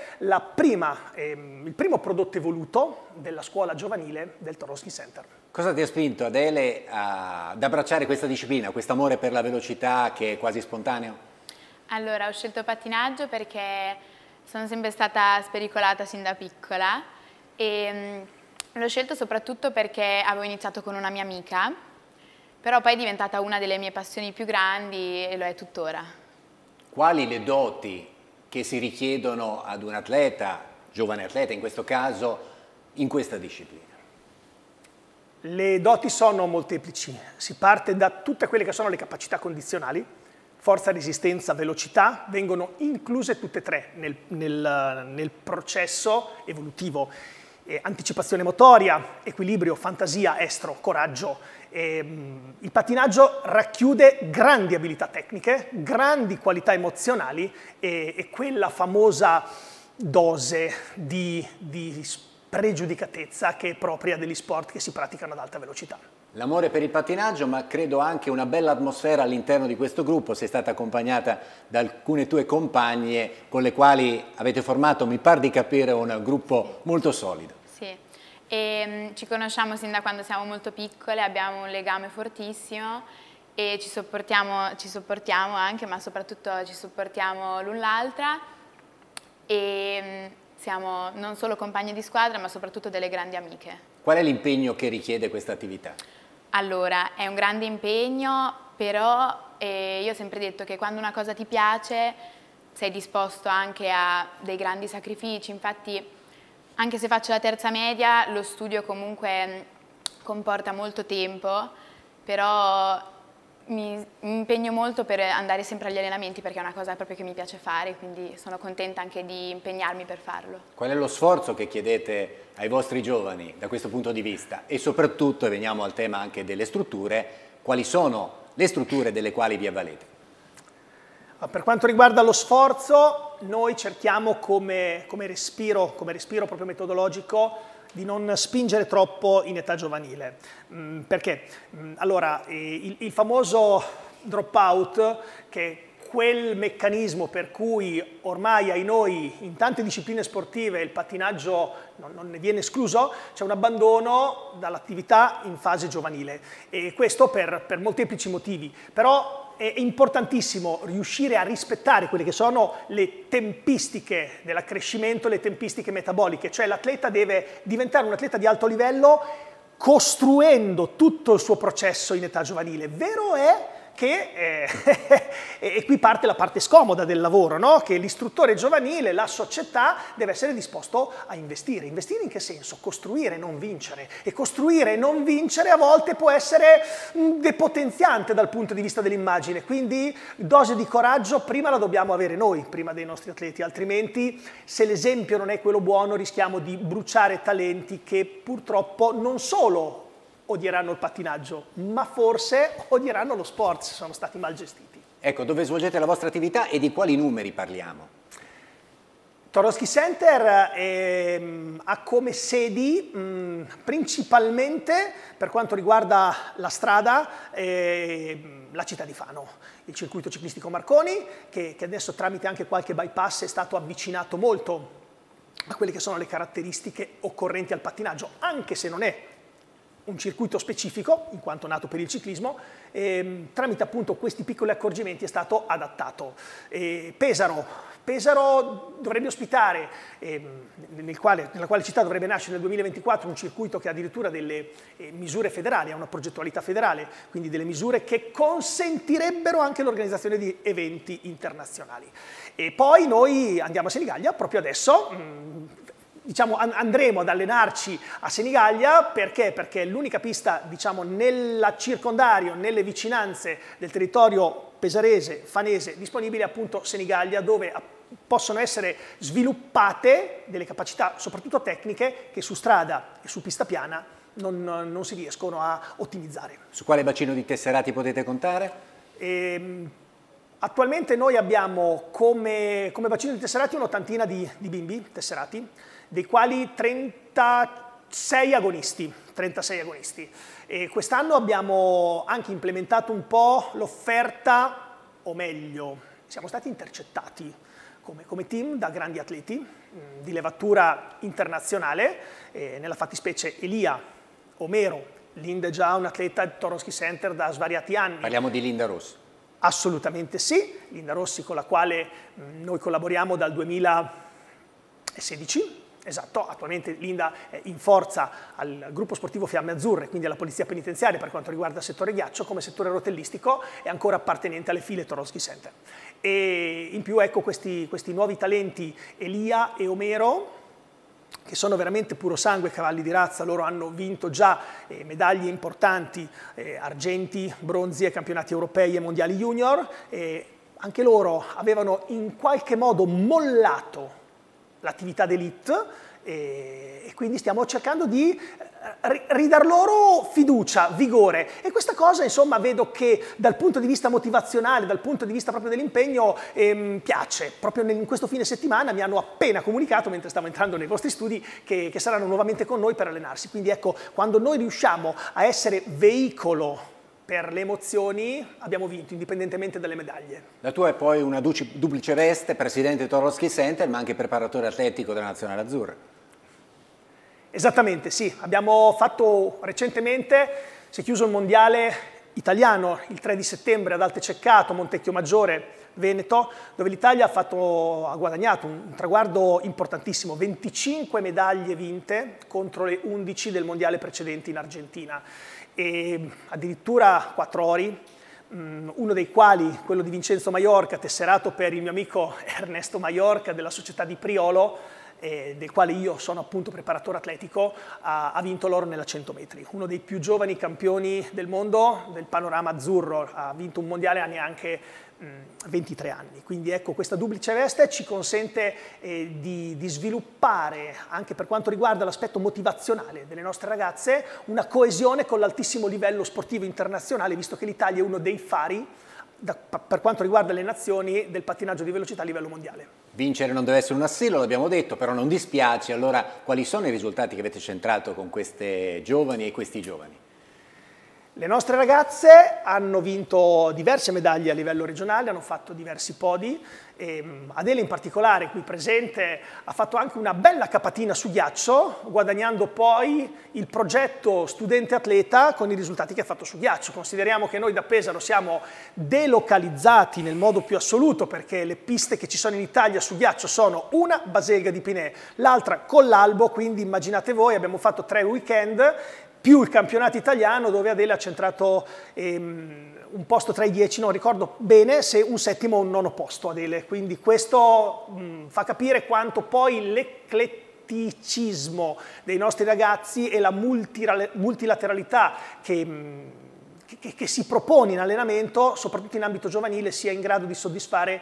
prima, ehm, il primo prodotto evoluto della scuola giovanile del Toroski Center. Cosa ti ha spinto Adele a, ad abbracciare questa disciplina, questo amore per la velocità che è quasi spontaneo? Allora, ho scelto pattinaggio perché sono sempre stata spericolata sin da piccola e l'ho scelto soprattutto perché avevo iniziato con una mia amica, però poi è diventata una delle mie passioni più grandi e lo è tuttora. Quali le doti che si richiedono ad un atleta, giovane atleta in questo caso, in questa disciplina? Le doti sono molteplici, si parte da tutte quelle che sono le capacità condizionali, forza, resistenza, velocità vengono incluse tutte e tre nel, nel, nel processo evolutivo. Eh, anticipazione motoria, equilibrio, fantasia, estro, coraggio. Eh, il pattinaggio racchiude grandi abilità tecniche, grandi qualità emozionali e, e quella famosa dose di, di pregiudicatezza che è propria degli sport che si praticano ad alta velocità. L'amore per il pattinaggio, ma credo anche una bella atmosfera all'interno di questo gruppo. Sei stata accompagnata da alcune tue compagne con le quali avete formato, mi pare di capire, un gruppo molto solido. Sì, e, ehm, ci conosciamo sin da quando siamo molto piccole, abbiamo un legame fortissimo e ci sopportiamo, ci sopportiamo anche, ma soprattutto ci sopportiamo l'un l'altra e ehm, siamo non solo compagne di squadra, ma soprattutto delle grandi amiche. Qual è l'impegno che richiede questa attività? Allora, è un grande impegno, però eh, io ho sempre detto che quando una cosa ti piace sei disposto anche a dei grandi sacrifici, infatti anche se faccio la terza media lo studio comunque mm, comporta molto tempo, però mi impegno molto per andare sempre agli allenamenti perché è una cosa proprio che mi piace fare, quindi sono contenta anche di impegnarmi per farlo. Qual è lo sforzo che chiedete ai vostri giovani da questo punto di vista? E soprattutto, veniamo al tema anche delle strutture, quali sono le strutture delle quali vi avvalete? Ah, per quanto riguarda lo sforzo, noi cerchiamo come, come, respiro, come respiro proprio metodologico di non spingere troppo in età giovanile. Mm, perché? Mm, allora, eh, il, il famoso dropout, che è quel meccanismo per cui ormai ai noi in tante discipline sportive il pattinaggio non, non ne viene escluso, c'è un abbandono dall'attività in fase giovanile e questo per, per molteplici motivi, però è importantissimo riuscire a rispettare quelle che sono le tempistiche dell'accrescimento, le tempistiche metaboliche, cioè l'atleta deve diventare un atleta di alto livello costruendo tutto il suo processo in età giovanile. Vero è che, eh, e qui parte la parte scomoda del lavoro, no? che l'istruttore giovanile, la società deve essere disposto a investire. Investire in che senso? Costruire, e non vincere. E costruire, e non vincere a volte può essere mm, depotenziante dal punto di vista dell'immagine, quindi dose di coraggio prima la dobbiamo avere noi, prima dei nostri atleti, altrimenti se l'esempio non è quello buono rischiamo di bruciare talenti che purtroppo non solo odieranno il pattinaggio, ma forse odieranno lo sport se sono stati mal gestiti. Ecco, dove svolgete la vostra attività e di quali numeri parliamo? Toroski Center ehm, ha come sedi mh, mm, principalmente per quanto riguarda la strada ehm, la città di Fano, il circuito ciclistico Marconi che, che adesso tramite anche qualche bypass è stato avvicinato molto a quelle che sono le caratteristiche occorrenti al pattinaggio, anche se non è un circuito specifico, in quanto nato per il ciclismo, e, mm, tramite appunto questi piccoli accorgimenti è stato adattato. E Pesaro, Pesaro dovrebbe ospitare, eh, nel quale, nella quale città dovrebbe nascere nel 2024 un circuito che ha addirittura delle eh, misure federali, ha una progettualità federale, quindi delle misure che consentirebbero anche l'organizzazione di eventi internazionali. E poi noi andiamo a Senigallia proprio adesso, mh, mm, diciamo, andremo ad allenarci a Senigallia perché? Perché è l'unica pista diciamo, nel circondario, nelle vicinanze del territorio pesarese, fanese, disponibile appunto Senigallia dove possono essere sviluppate delle capacità soprattutto tecniche che su strada e su pista piana non, non si riescono a ottimizzare. Su quale bacino di tesserati potete contare? Ehm, attualmente noi abbiamo come, come bacino di tesserati un'ottantina di, di bimbi tesserati dei quali 36 agonisti. 36 agonisti. quest'anno abbiamo anche implementato un po' l'offerta, o meglio, siamo stati intercettati come, come team da grandi atleti mh, di levatura internazionale, eh, nella fattispecie Elia, Omero, Linda è già un atleta del Toronski Center da svariati anni. Parliamo di Linda Rossi. Assolutamente sì, Linda Rossi con la quale mh, noi collaboriamo dal 2016 Esatto, attualmente Linda è in forza al gruppo sportivo Fiamme Azzurre, quindi alla polizia penitenziaria per quanto riguarda il settore ghiaccio, come settore rotellistico è ancora appartenente alle file Toroschi Center. E in più ecco questi, questi nuovi talenti Elia e Omero, che sono veramente puro sangue cavalli di razza, loro hanno vinto già eh, medaglie importanti, eh, argenti, bronzi ai campionati europei e mondiali junior, e anche loro avevano in qualche modo mollato l'attività d'elite e, quindi stiamo cercando di eh, ridar loro fiducia, vigore e questa cosa insomma vedo che dal punto di vista motivazionale, dal punto di vista proprio dell'impegno ehm, piace, proprio in questo fine settimana mi hanno appena comunicato mentre stavo entrando nei vostri studi che, che saranno nuovamente con noi per allenarsi, quindi ecco quando noi riusciamo a essere veicolo per le emozioni abbiamo vinto, indipendentemente dalle medaglie. La tua è poi una duplice veste, presidente Toroschi Center, ma anche preparatore atletico della Nazionale Azzurra. Esattamente, sì. Abbiamo fatto recentemente, si è chiuso il mondiale italiano il 3 di settembre ad Alte Ceccato, Montecchio Maggiore, Veneto, dove l'Italia ha, ha, guadagnato un traguardo importantissimo, 25 medaglie vinte contro le 11 del mondiale precedente in Argentina e addirittura quattro ori, mm, uno dei quali, quello di Vincenzo Maiorca, tesserato per il mio amico Ernesto Maiorca della società di Priolo, eh, del quale io sono appunto preparatore atletico, ha, ha, vinto l'oro nella 100 metri. Uno dei più giovani campioni del mondo del panorama azzurro, ha vinto un mondiale a neanche 23 mm, anni. Quindi ecco, questa duplice veste ci consente eh, di, di, sviluppare, anche per quanto riguarda l'aspetto motivazionale delle nostre ragazze, una coesione con l'altissimo livello sportivo internazionale, visto che l'Italia è uno dei fari da, per quanto riguarda le nazioni del pattinaggio di velocità a livello mondiale. Vincere non deve essere un assillo, l'abbiamo detto, però non dispiace. Allora, quali sono i risultati che avete centrato con queste giovani e questi giovani? Le nostre ragazze hanno vinto diverse medaglie a livello regionale, hanno fatto diversi podi. E ehm, Adele in particolare, qui presente, ha fatto anche una bella capatina su ghiaccio, guadagnando poi il progetto studente-atleta con i risultati che ha fatto su ghiaccio. Consideriamo che noi da Pesaro siamo delocalizzati nel modo più assoluto perché le piste che ci sono in Italia su ghiaccio sono una Baselga di Pinè, l'altra con l'Albo, quindi immaginate voi, abbiamo fatto tre weekend più il campionato italiano dove Adele ha centrato ehm, un posto tra i dieci, non ricordo bene se un settimo o un nono posto Adele, quindi questo mh, mm, fa capire quanto poi l'eclettica dei nostri ragazzi e la multilateralità mm, che, che, che si propone in allenamento, soprattutto in ambito giovanile, sia in grado di soddisfare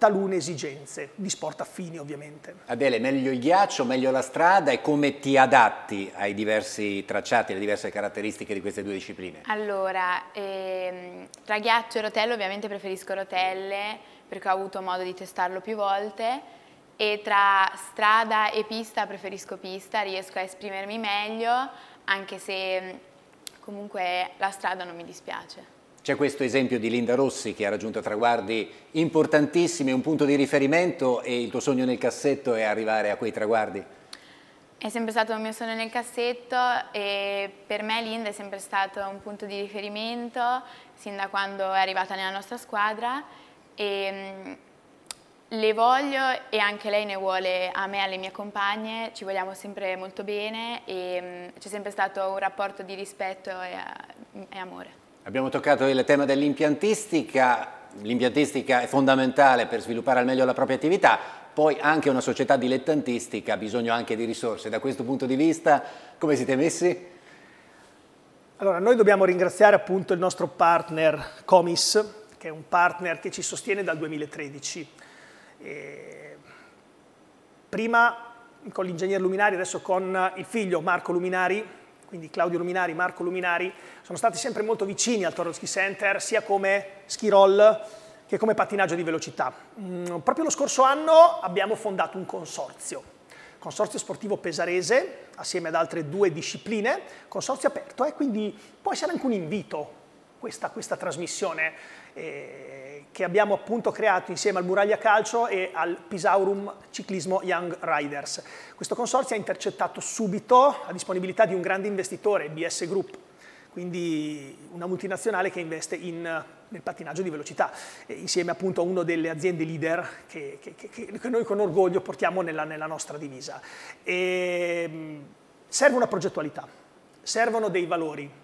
talune esigenze, di sport affini ovviamente. Adele, meglio il ghiaccio, meglio la strada e come ti adatti ai diversi tracciati, alle diverse caratteristiche di queste due discipline? Allora, ehm, tra ghiaccio e rotelle ovviamente preferisco rotelle perché ho avuto modo di testarlo più volte e tra strada e pista preferisco pista, riesco a esprimermi meglio anche se mm, comunque la strada non mi dispiace. C'è questo esempio di Linda Rossi che ha raggiunto traguardi importantissimi, un punto di riferimento e il tuo sogno nel cassetto è arrivare a quei traguardi? È sempre stato il mio sogno nel cassetto e per me Linda è sempre stato un punto di riferimento sin da quando è arrivata nella nostra squadra e mm, le voglio e anche lei ne vuole a me e alle mie compagne, ci vogliamo sempre molto bene e mm, c'è sempre stato un rapporto di rispetto e, e amore. Abbiamo toccato il tema dell'impiantistica, l'impiantistica è fondamentale per sviluppare al meglio la propria attività, poi anche una società dilettantistica ha bisogno anche di risorse. Da questo punto di vista come siete messi? Allora, noi dobbiamo ringraziare appunto il nostro partner Comis, che è un partner che ci sostiene dal 2013. E prima con l'ingegner Luminari, adesso con il figlio Marco Luminari, quindi Claudio Luminari, Marco Luminari, sono stati sempre molto vicini al Toro Ski Center, sia come ski roll che come pattinaggio di velocità. Mm, proprio lo scorso anno abbiamo fondato un consorzio, consorzio sportivo pesarese, assieme ad altre due discipline, consorzio aperto, e eh, quindi può essere anche un invito questa, questa trasmissione eh, che abbiamo appunto creato insieme al Muraglia Calcio e al Pisaurum Ciclismo Young Riders. Questo consorzio ha intercettato subito la disponibilità di un grande investitore, BS Group, quindi una multinazionale che investe in, nel pattinaggio di velocità, eh, insieme appunto a una delle aziende leader che, che, che, che noi con orgoglio portiamo nella, nella nostra divisa. E, ehm, serve una progettualità, servono dei valori,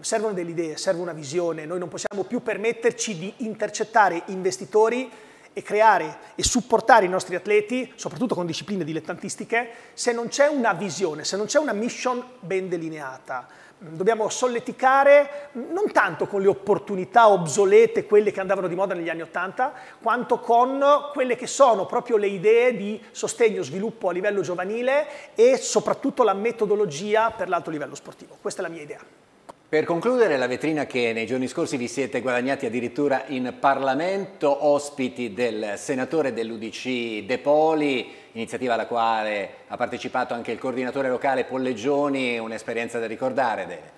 servono delle idee, serve una visione, noi non possiamo più permetterci di intercettare investitori e creare e supportare i nostri atleti, soprattutto con discipline dilettantistiche, se non c'è una visione, se non c'è una mission ben delineata. Dobbiamo solleticare non tanto con le opportunità obsolete, quelle che andavano di moda negli anni Ottanta, quanto con quelle che sono proprio le idee di sostegno, e sviluppo a livello giovanile e soprattutto la metodologia per l'alto livello sportivo. Questa è la mia idea. Per concludere la vetrina che nei giorni scorsi vi siete guadagnati addirittura in Parlamento, ospiti del senatore dell'Udc De Poli, iniziativa alla quale ha partecipato anche il coordinatore locale Pollegioni, un'esperienza da ricordare Dele.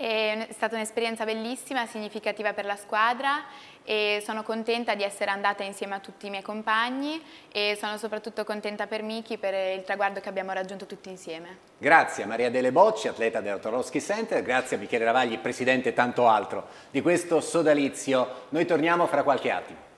È stata un'esperienza bellissima, significativa per la squadra e sono contenta di essere andata insieme a tutti i miei compagni e sono soprattutto contenta per Miki per il traguardo che abbiamo raggiunto tutti insieme. Grazie a Maria Dele Bocci, atleta del Toroschi Center, grazie a Michele Ravagli, presidente e tanto altro di questo sodalizio. Noi torniamo fra qualche attimo.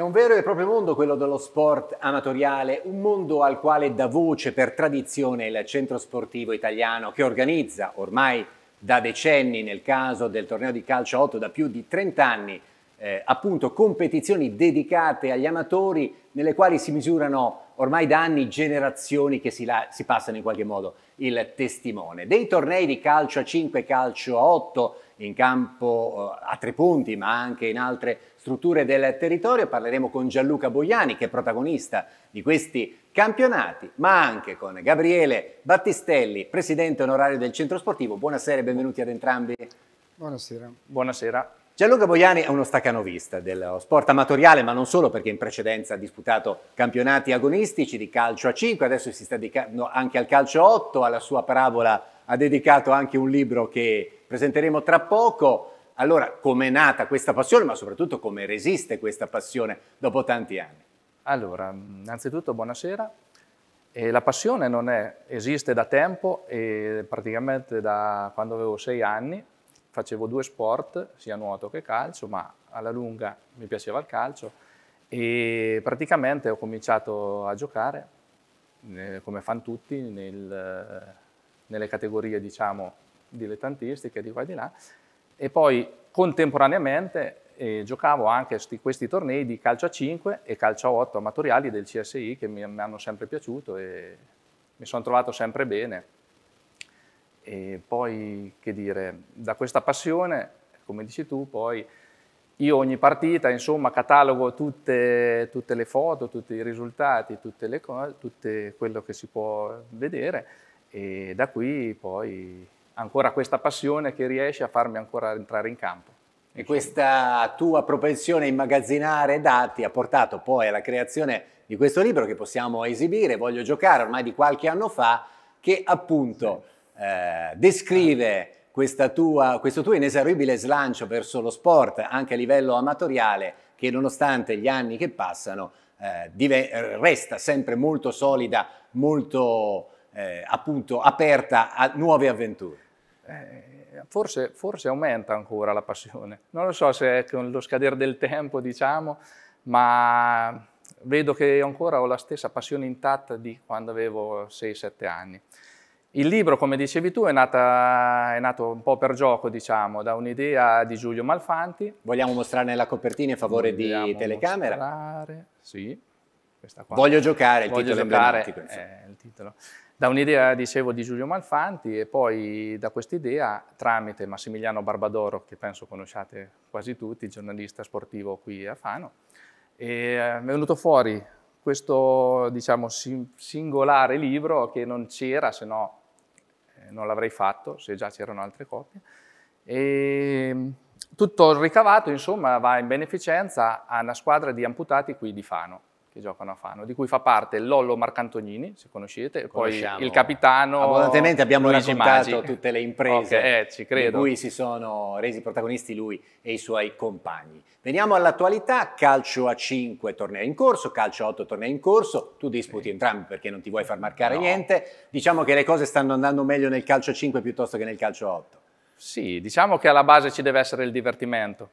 È un vero e proprio mondo quello dello sport amatoriale, un mondo al quale dà voce per tradizione il centro sportivo italiano che organizza ormai da decenni, nel caso del torneo di calcio 8 da più di 30 anni, eh, appunto competizioni dedicate agli amatori nelle quali si misurano ormai da anni generazioni che si, la, si passano in qualche modo il testimone. Dei tornei di calcio a 5, calcio a 8, in campo eh, a tre punti, ma anche in altre strutture del territorio. Parleremo con Gianluca Boiani, che è protagonista di questi campionati, ma anche con Gabriele Battistelli, presidente onorario del Centro Sportivo. Buonasera e benvenuti ad entrambi. Buonasera. Buonasera. Gianluca Boiani è uno stacanovista dello sport amatoriale, ma non solo perché in precedenza ha disputato campionati agonistici di calcio a 5, adesso si sta dedicando anche al calcio a 8, alla sua parabola ha dedicato anche un libro che presenteremo tra poco. Allora, com'è nata questa passione, ma soprattutto come resiste questa passione dopo tanti anni? Allora, innanzitutto buonasera. E eh, la passione non è, esiste da tempo e praticamente da quando avevo sei anni facevo due sport, sia nuoto che calcio, ma alla lunga mi piaceva il calcio e praticamente ho cominciato a giocare, eh, come fanno tutti, nel nelle categorie diciamo dilettantistiche di qua e di là e poi contemporaneamente eh, giocavo anche sti, questi tornei di calcio a 5 e calcio a 8 amatoriali del CSI che mi, mi hanno sempre piaciuto e mi sono trovato sempre bene. E poi, che dire, da questa passione, come dici tu, poi io ogni partita, insomma, catalogo tutte, tutte le foto, tutti i risultati, tutte le cose, tutto quello che si può vedere e da qui poi ancora questa passione che riesce a farmi ancora entrare in campo. E questa tua propensione a immagazzinare dati ha portato poi alla creazione di questo libro che possiamo esibire, Voglio giocare, ormai di qualche anno fa, che appunto eh, descrive tua, questo tuo inesauribile slancio verso lo sport, anche a livello amatoriale, che nonostante gli anni che passano eh, resta sempre molto solida, molto eh, appunto aperta a nuove avventure. Eh, forse, forse, aumenta ancora la passione. Non lo so se è con lo scadere del tempo, diciamo, ma vedo che ancora ho la stessa passione intatta di quando avevo 6-7 anni. Il libro, come dicevi tu, è, nata, è, nato un po' per gioco, diciamo, da un'idea di Giulio Malfanti. Vogliamo mostrarne la copertina in favore Vogliamo di telecamera? Mostrare, sì, questa qua. Voglio giocare, Voglio il titolo giocare, emblematico. È eh, il titolo. Da un'idea, dicevo, di Giulio Malfanti e poi da quest'idea, tramite Massimiliano Barbadoro, che penso conosciate quasi tutti, giornalista sportivo qui a Fano, eh, è venuto fuori questo diciamo, singolare libro che non c'era, se no eh, non l'avrei fatto, se già c'erano altre copie. E mm, tutto il ricavato, insomma, va in beneficenza a una squadra di amputati qui di Fano che giocano a Fano, di cui fa parte Lollo Marcantonini, se conoscete, Conosciamo. poi il capitano. Abbondantemente abbiamo Luigi raccontato Maggi. tutte le imprese okay, eh, di cui si sono resi protagonisti lui e i suoi compagni. Veniamo all'attualità, calcio a 5 tornei in corso, calcio a 8 tornei in corso, tu disputi sì. entrambi perché non ti vuoi far marcare no. niente, diciamo che le cose stanno andando meglio nel calcio a 5 piuttosto che nel calcio a 8. Sì, diciamo che alla base ci deve essere il divertimento.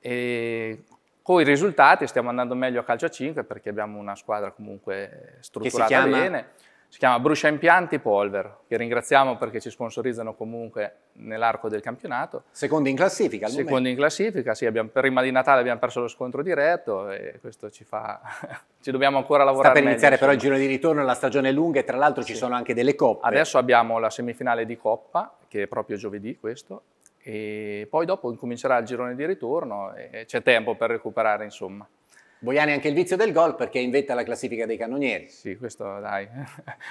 E poi i risultati, stiamo andando meglio a calcio a 5 perché abbiamo una squadra comunque strutturata si bene. Si chiama Brucia Impianti Polver, che ringraziamo perché ci sponsorizzano comunque nell'arco del campionato. Secondo in classifica al Secondo momento. in classifica, sì, abbiamo, prima di Natale abbiamo perso lo scontro diretto e questo ci fa... ci dobbiamo ancora lavorare Sta per meglio, iniziare insomma. però il giro di ritorno, la stagione è lunga e tra l'altro sì. ci sono anche delle coppe. Adesso abbiamo la semifinale di Coppa, che è proprio giovedì questo, e poi dopo incomincerà il girone di ritorno e c'è tempo per recuperare insomma. Bojani Boiani anche il vizio del gol perché inventa la classifica dei cannonieri. Sì, questo dai,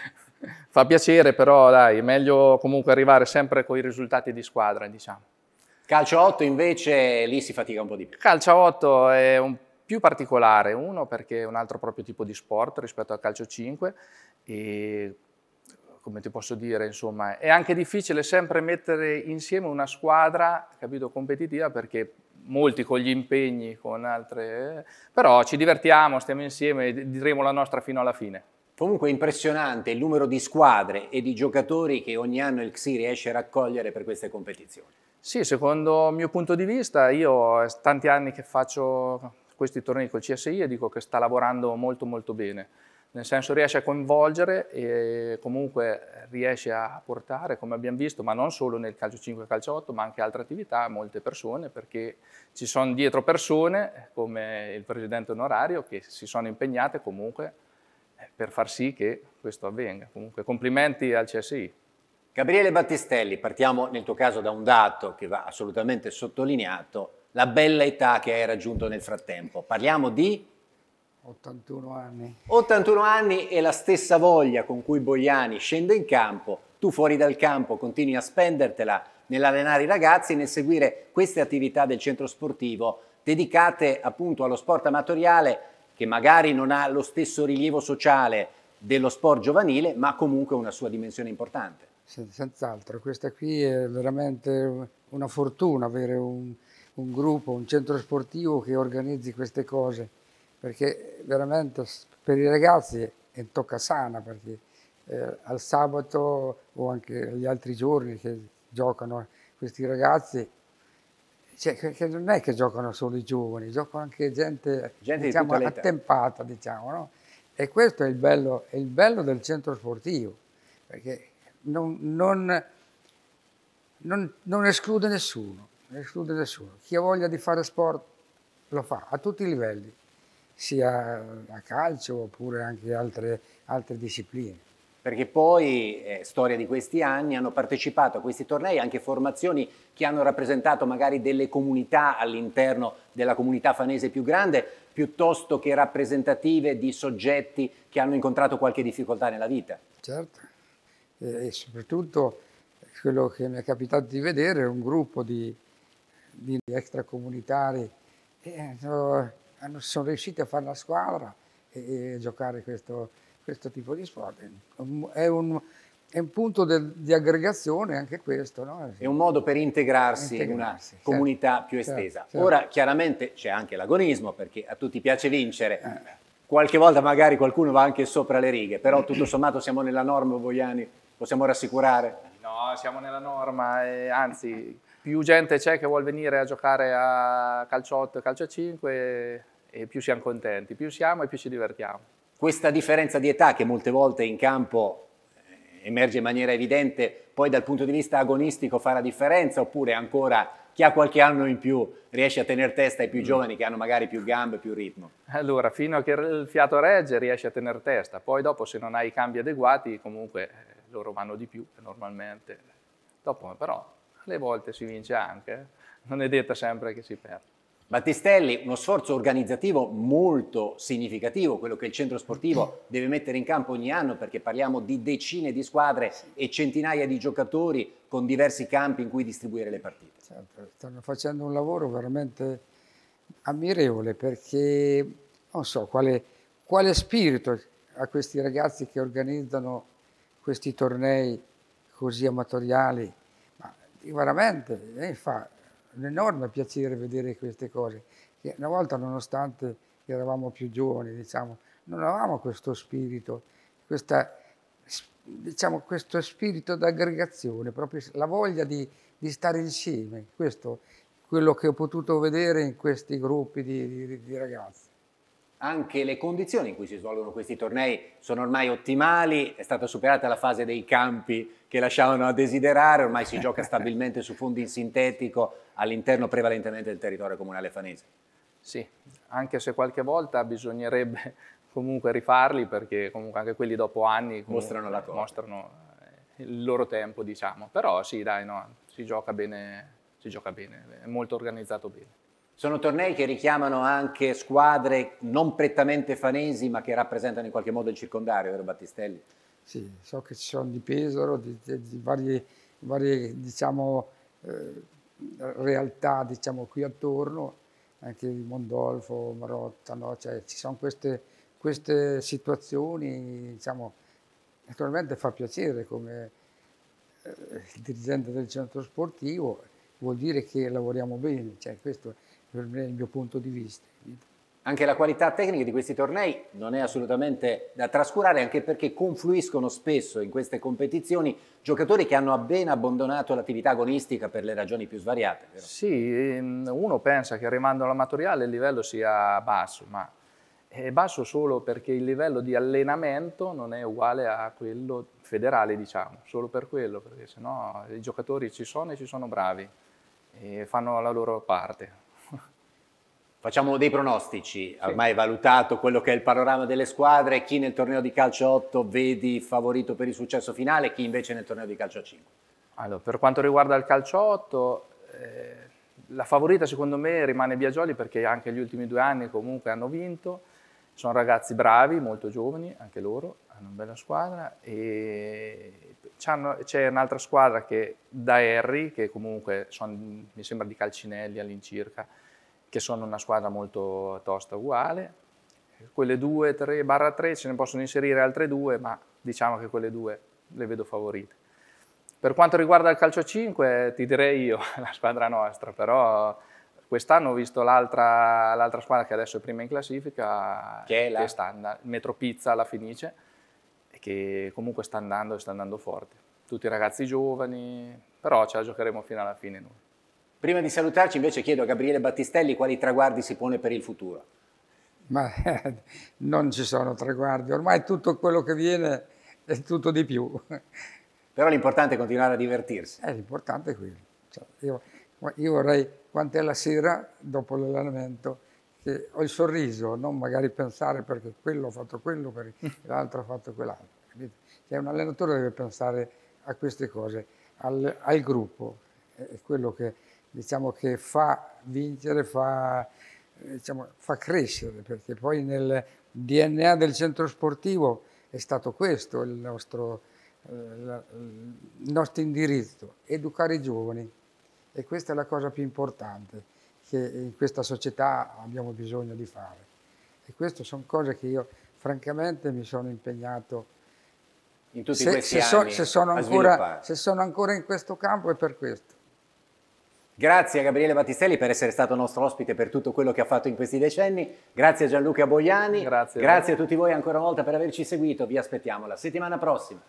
fa piacere però dai, è meglio comunque arrivare sempre con i risultati di squadra diciamo. Calcio 8 invece lì si fatica un po' di più. Calcio 8 è un più particolare, uno perché è un altro proprio tipo di sport rispetto al calcio 5 e come ti posso dire, insomma, è anche difficile sempre mettere insieme una squadra, capito, competitiva perché molti con gli impegni, con altre... Eh, però ci divertiamo, stiamo insieme, e diremo la nostra fino alla fine. Comunque impressionante il numero di squadre e di giocatori che ogni anno il XI riesce a raccogliere per queste competizioni. Sì, secondo il mio punto di vista, io eh, tanti anni che faccio questi tornei col CSI e dico che sta lavorando molto molto bene nel senso riesce a coinvolgere e comunque riesce a portare, come abbiamo visto, ma non solo nel calcio 5 e calcio 8, ma anche altre attività molte persone, perché ci sono dietro persone, come il presidente onorario, che si sono impegnate comunque eh, per far sì che questo avvenga. Comunque complimenti al CSI. Gabriele Battistelli, partiamo nel tuo caso da un dato che va assolutamente sottolineato, la bella età che hai raggiunto nel frattempo. Parliamo di 81 anni. 81 anni e la stessa voglia con cui Boiani scende in campo, tu fuori dal campo continui a spendertela nell'allenare i ragazzi e nel seguire queste attività del centro sportivo dedicate appunto allo sport amatoriale che magari non ha lo stesso rilievo sociale dello sport giovanile, ma comunque una sua dimensione importante. senz'altro, questa qui è veramente una fortuna avere un, un gruppo, un centro sportivo che organizzi queste cose perché veramente per i ragazzi è tocca sana perché eh, al sabato o anche gli altri giorni che giocano questi ragazzi cioè, che, non è che giocano solo i giovani, giocano anche gente, gente diciamo, di attempata, diciamo, no? E questo è il, bello, è il bello, del centro sportivo, perché non, non, non, non esclude nessuno, non esclude nessuno. Chi ha voglia di fare sport lo fa, a tutti i livelli sia a calcio oppure anche altre, altre discipline perché poi, eh, storia di questi anni, hanno partecipato a questi tornei anche formazioni che hanno rappresentato magari delle comunità all'interno della comunità fanese più grande, piuttosto che rappresentative di soggetti che hanno incontrato qualche difficoltà nella vita. Certo, e, soprattutto quello che mi è capitato di vedere è un gruppo di, di extracomunitari. Eh, no, sono riusciti a fare la squadra e, e giocare questo, questo, tipo di sport. È un, è un punto de, di aggregazione anche questo. No? È un modo per integrarsi, integrarsi in una certo, comunità più certo, estesa. Certo, certo. Ora chiaramente c'è anche l'agonismo perché a tutti piace vincere. Eh. Qualche volta magari qualcuno va anche sopra le righe, però tutto sommato siamo nella norma, Vogliani, possiamo rassicurare? No, siamo nella norma, e, anzi più gente c'è che vuole venire a giocare a calciotto, calcio a 5, e più siamo contenti, più siamo e più ci divertiamo. Questa differenza di età che molte volte in campo eh, emerge in maniera evidente, poi dal punto di vista agonistico fa la differenza oppure ancora chi ha qualche anno in più riesce a tenere testa ai più mm. giovani che hanno magari più gambe, più ritmo? Allora, fino a che il fiato regge riesce a tenere testa, poi dopo se non hai i cambi adeguati comunque eh, loro vanno di più normalmente. Dopo però alle volte si vince anche, eh. non è detto sempre che si perde. Battistelli, uno sforzo organizzativo molto significativo, quello che il centro sportivo deve mettere in campo ogni anno, perché parliamo di decine di squadre e centinaia di giocatori con diversi campi in cui distribuire le partite. Certo, stanno facendo un lavoro veramente ammirevole, perché non so quale, quale spirito a questi ragazzi che organizzano questi tornei così amatoriali, ma veramente eh, fa un enorme piacere vedere queste cose. Che una volta, nonostante eravamo più giovani, diciamo, non avevamo questo spirito, questa, diciamo, questo spirito d'aggregazione, proprio la voglia di, di, stare insieme. Questo è quello che ho potuto vedere in questi gruppi di, di, di ragazzi anche le condizioni in cui si svolgono questi tornei sono ormai ottimali, è stata superata la fase dei campi che lasciavano a desiderare, ormai si gioca stabilmente su fondi in sintetico all'interno prevalentemente del territorio comunale fanese. Sì, anche se qualche volta bisognerebbe comunque rifarli perché comunque anche quelli dopo anni mostrano, mostrano, eh, il loro tempo, diciamo. Però sì, dai, no, si gioca bene, si gioca bene, è molto organizzato bene. Sono tornei che richiamano anche squadre non prettamente fanesi ma che rappresentano in qualche modo il circondario, vero Battistelli? Sì, so che ci sono di Pesaro, di, di, di varie, varie diciamo, eh, realtà diciamo, qui attorno, anche di Mondolfo, Marotta, no? cioè, ci sono queste, queste situazioni, diciamo, naturalmente fa piacere come eh, il dirigente del centro sportivo, vuol dire che lavoriamo bene, cioè, questo è il mio punto di vista. Anche la qualità tecnica di questi tornei non è assolutamente da trascurare, anche perché confluiscono spesso in queste competizioni giocatori che hanno appena abbandonato l'attività agonistica per le ragioni più svariate. Vero? Sì, ehm, uno pensa che arrivando all'amatoriale il livello sia basso, ma è basso solo perché il livello di allenamento non è uguale a quello federale, diciamo, solo per quello, perché sennò i giocatori ci sono e ci sono bravi e fanno la loro parte. Facciamo dei pronostici, sì. ormai valutato quello che è il panorama delle squadre, chi nel torneo di calcio 8 vedi favorito per il successo finale, chi invece nel torneo di calcio 5? Allora, per quanto riguarda il calcio 8, eh, la favorita secondo me rimane Biagioli perché anche gli ultimi due anni comunque hanno vinto, sono ragazzi bravi, molto giovani, anche loro, hanno una bella squadra e c'è un'altra squadra che da Harry, che comunque sono, mi sembra di Calcinelli all'incirca, che sono una squadra molto tosta uguale. Quelle 2, 3, barra 3 ce ne possono inserire altre due, ma diciamo che quelle due le vedo favorite. Per quanto riguarda il calcio 5, ti direi io, la squadra nostra, però quest'anno ho visto l'altra, squadra che adesso è prima in classifica, che è la che sta andando, Metropizza alla Fenice, e che comunque sta andando e sta andando forte. Tutti i ragazzi giovani, però ce la giocheremo fino alla fine noi. Prima di salutarci invece chiedo a Gabriele Battistelli quali traguardi si pone per il futuro. Ma eh, non ci sono traguardi, ormai tutto quello che viene è tutto di più. Però l'importante è continuare a divertirsi. Eh, l'importante è quello. Cioè, io, io, vorrei, quanto è la sera, dopo l'allenamento, che ho il sorriso, non magari pensare perché quello ha fatto quello, perché l'altro ha fatto quell'altro. Cioè, un allenatore deve pensare a queste cose, al, al gruppo, è quello che diciamo che fa vincere, fa, eh, diciamo, fa crescere, perché poi nel DNA del centro sportivo è stato questo il nostro, eh, il nostro indirizzo, educare i giovani e questa è la cosa più importante che in questa società abbiamo bisogno di fare. E queste sono cose che io francamente mi sono impegnato in tutti se, questi se anni so, se sono, ancora, se sono ancora in questo campo è per questo. Grazie a Gabriele Battistelli per essere stato nostro ospite per tutto quello che ha fatto in questi decenni. Grazie a Gianluca Boiani. Grazie. Grazie a tutti voi ancora una volta per averci seguito. Vi aspettiamo la settimana prossima.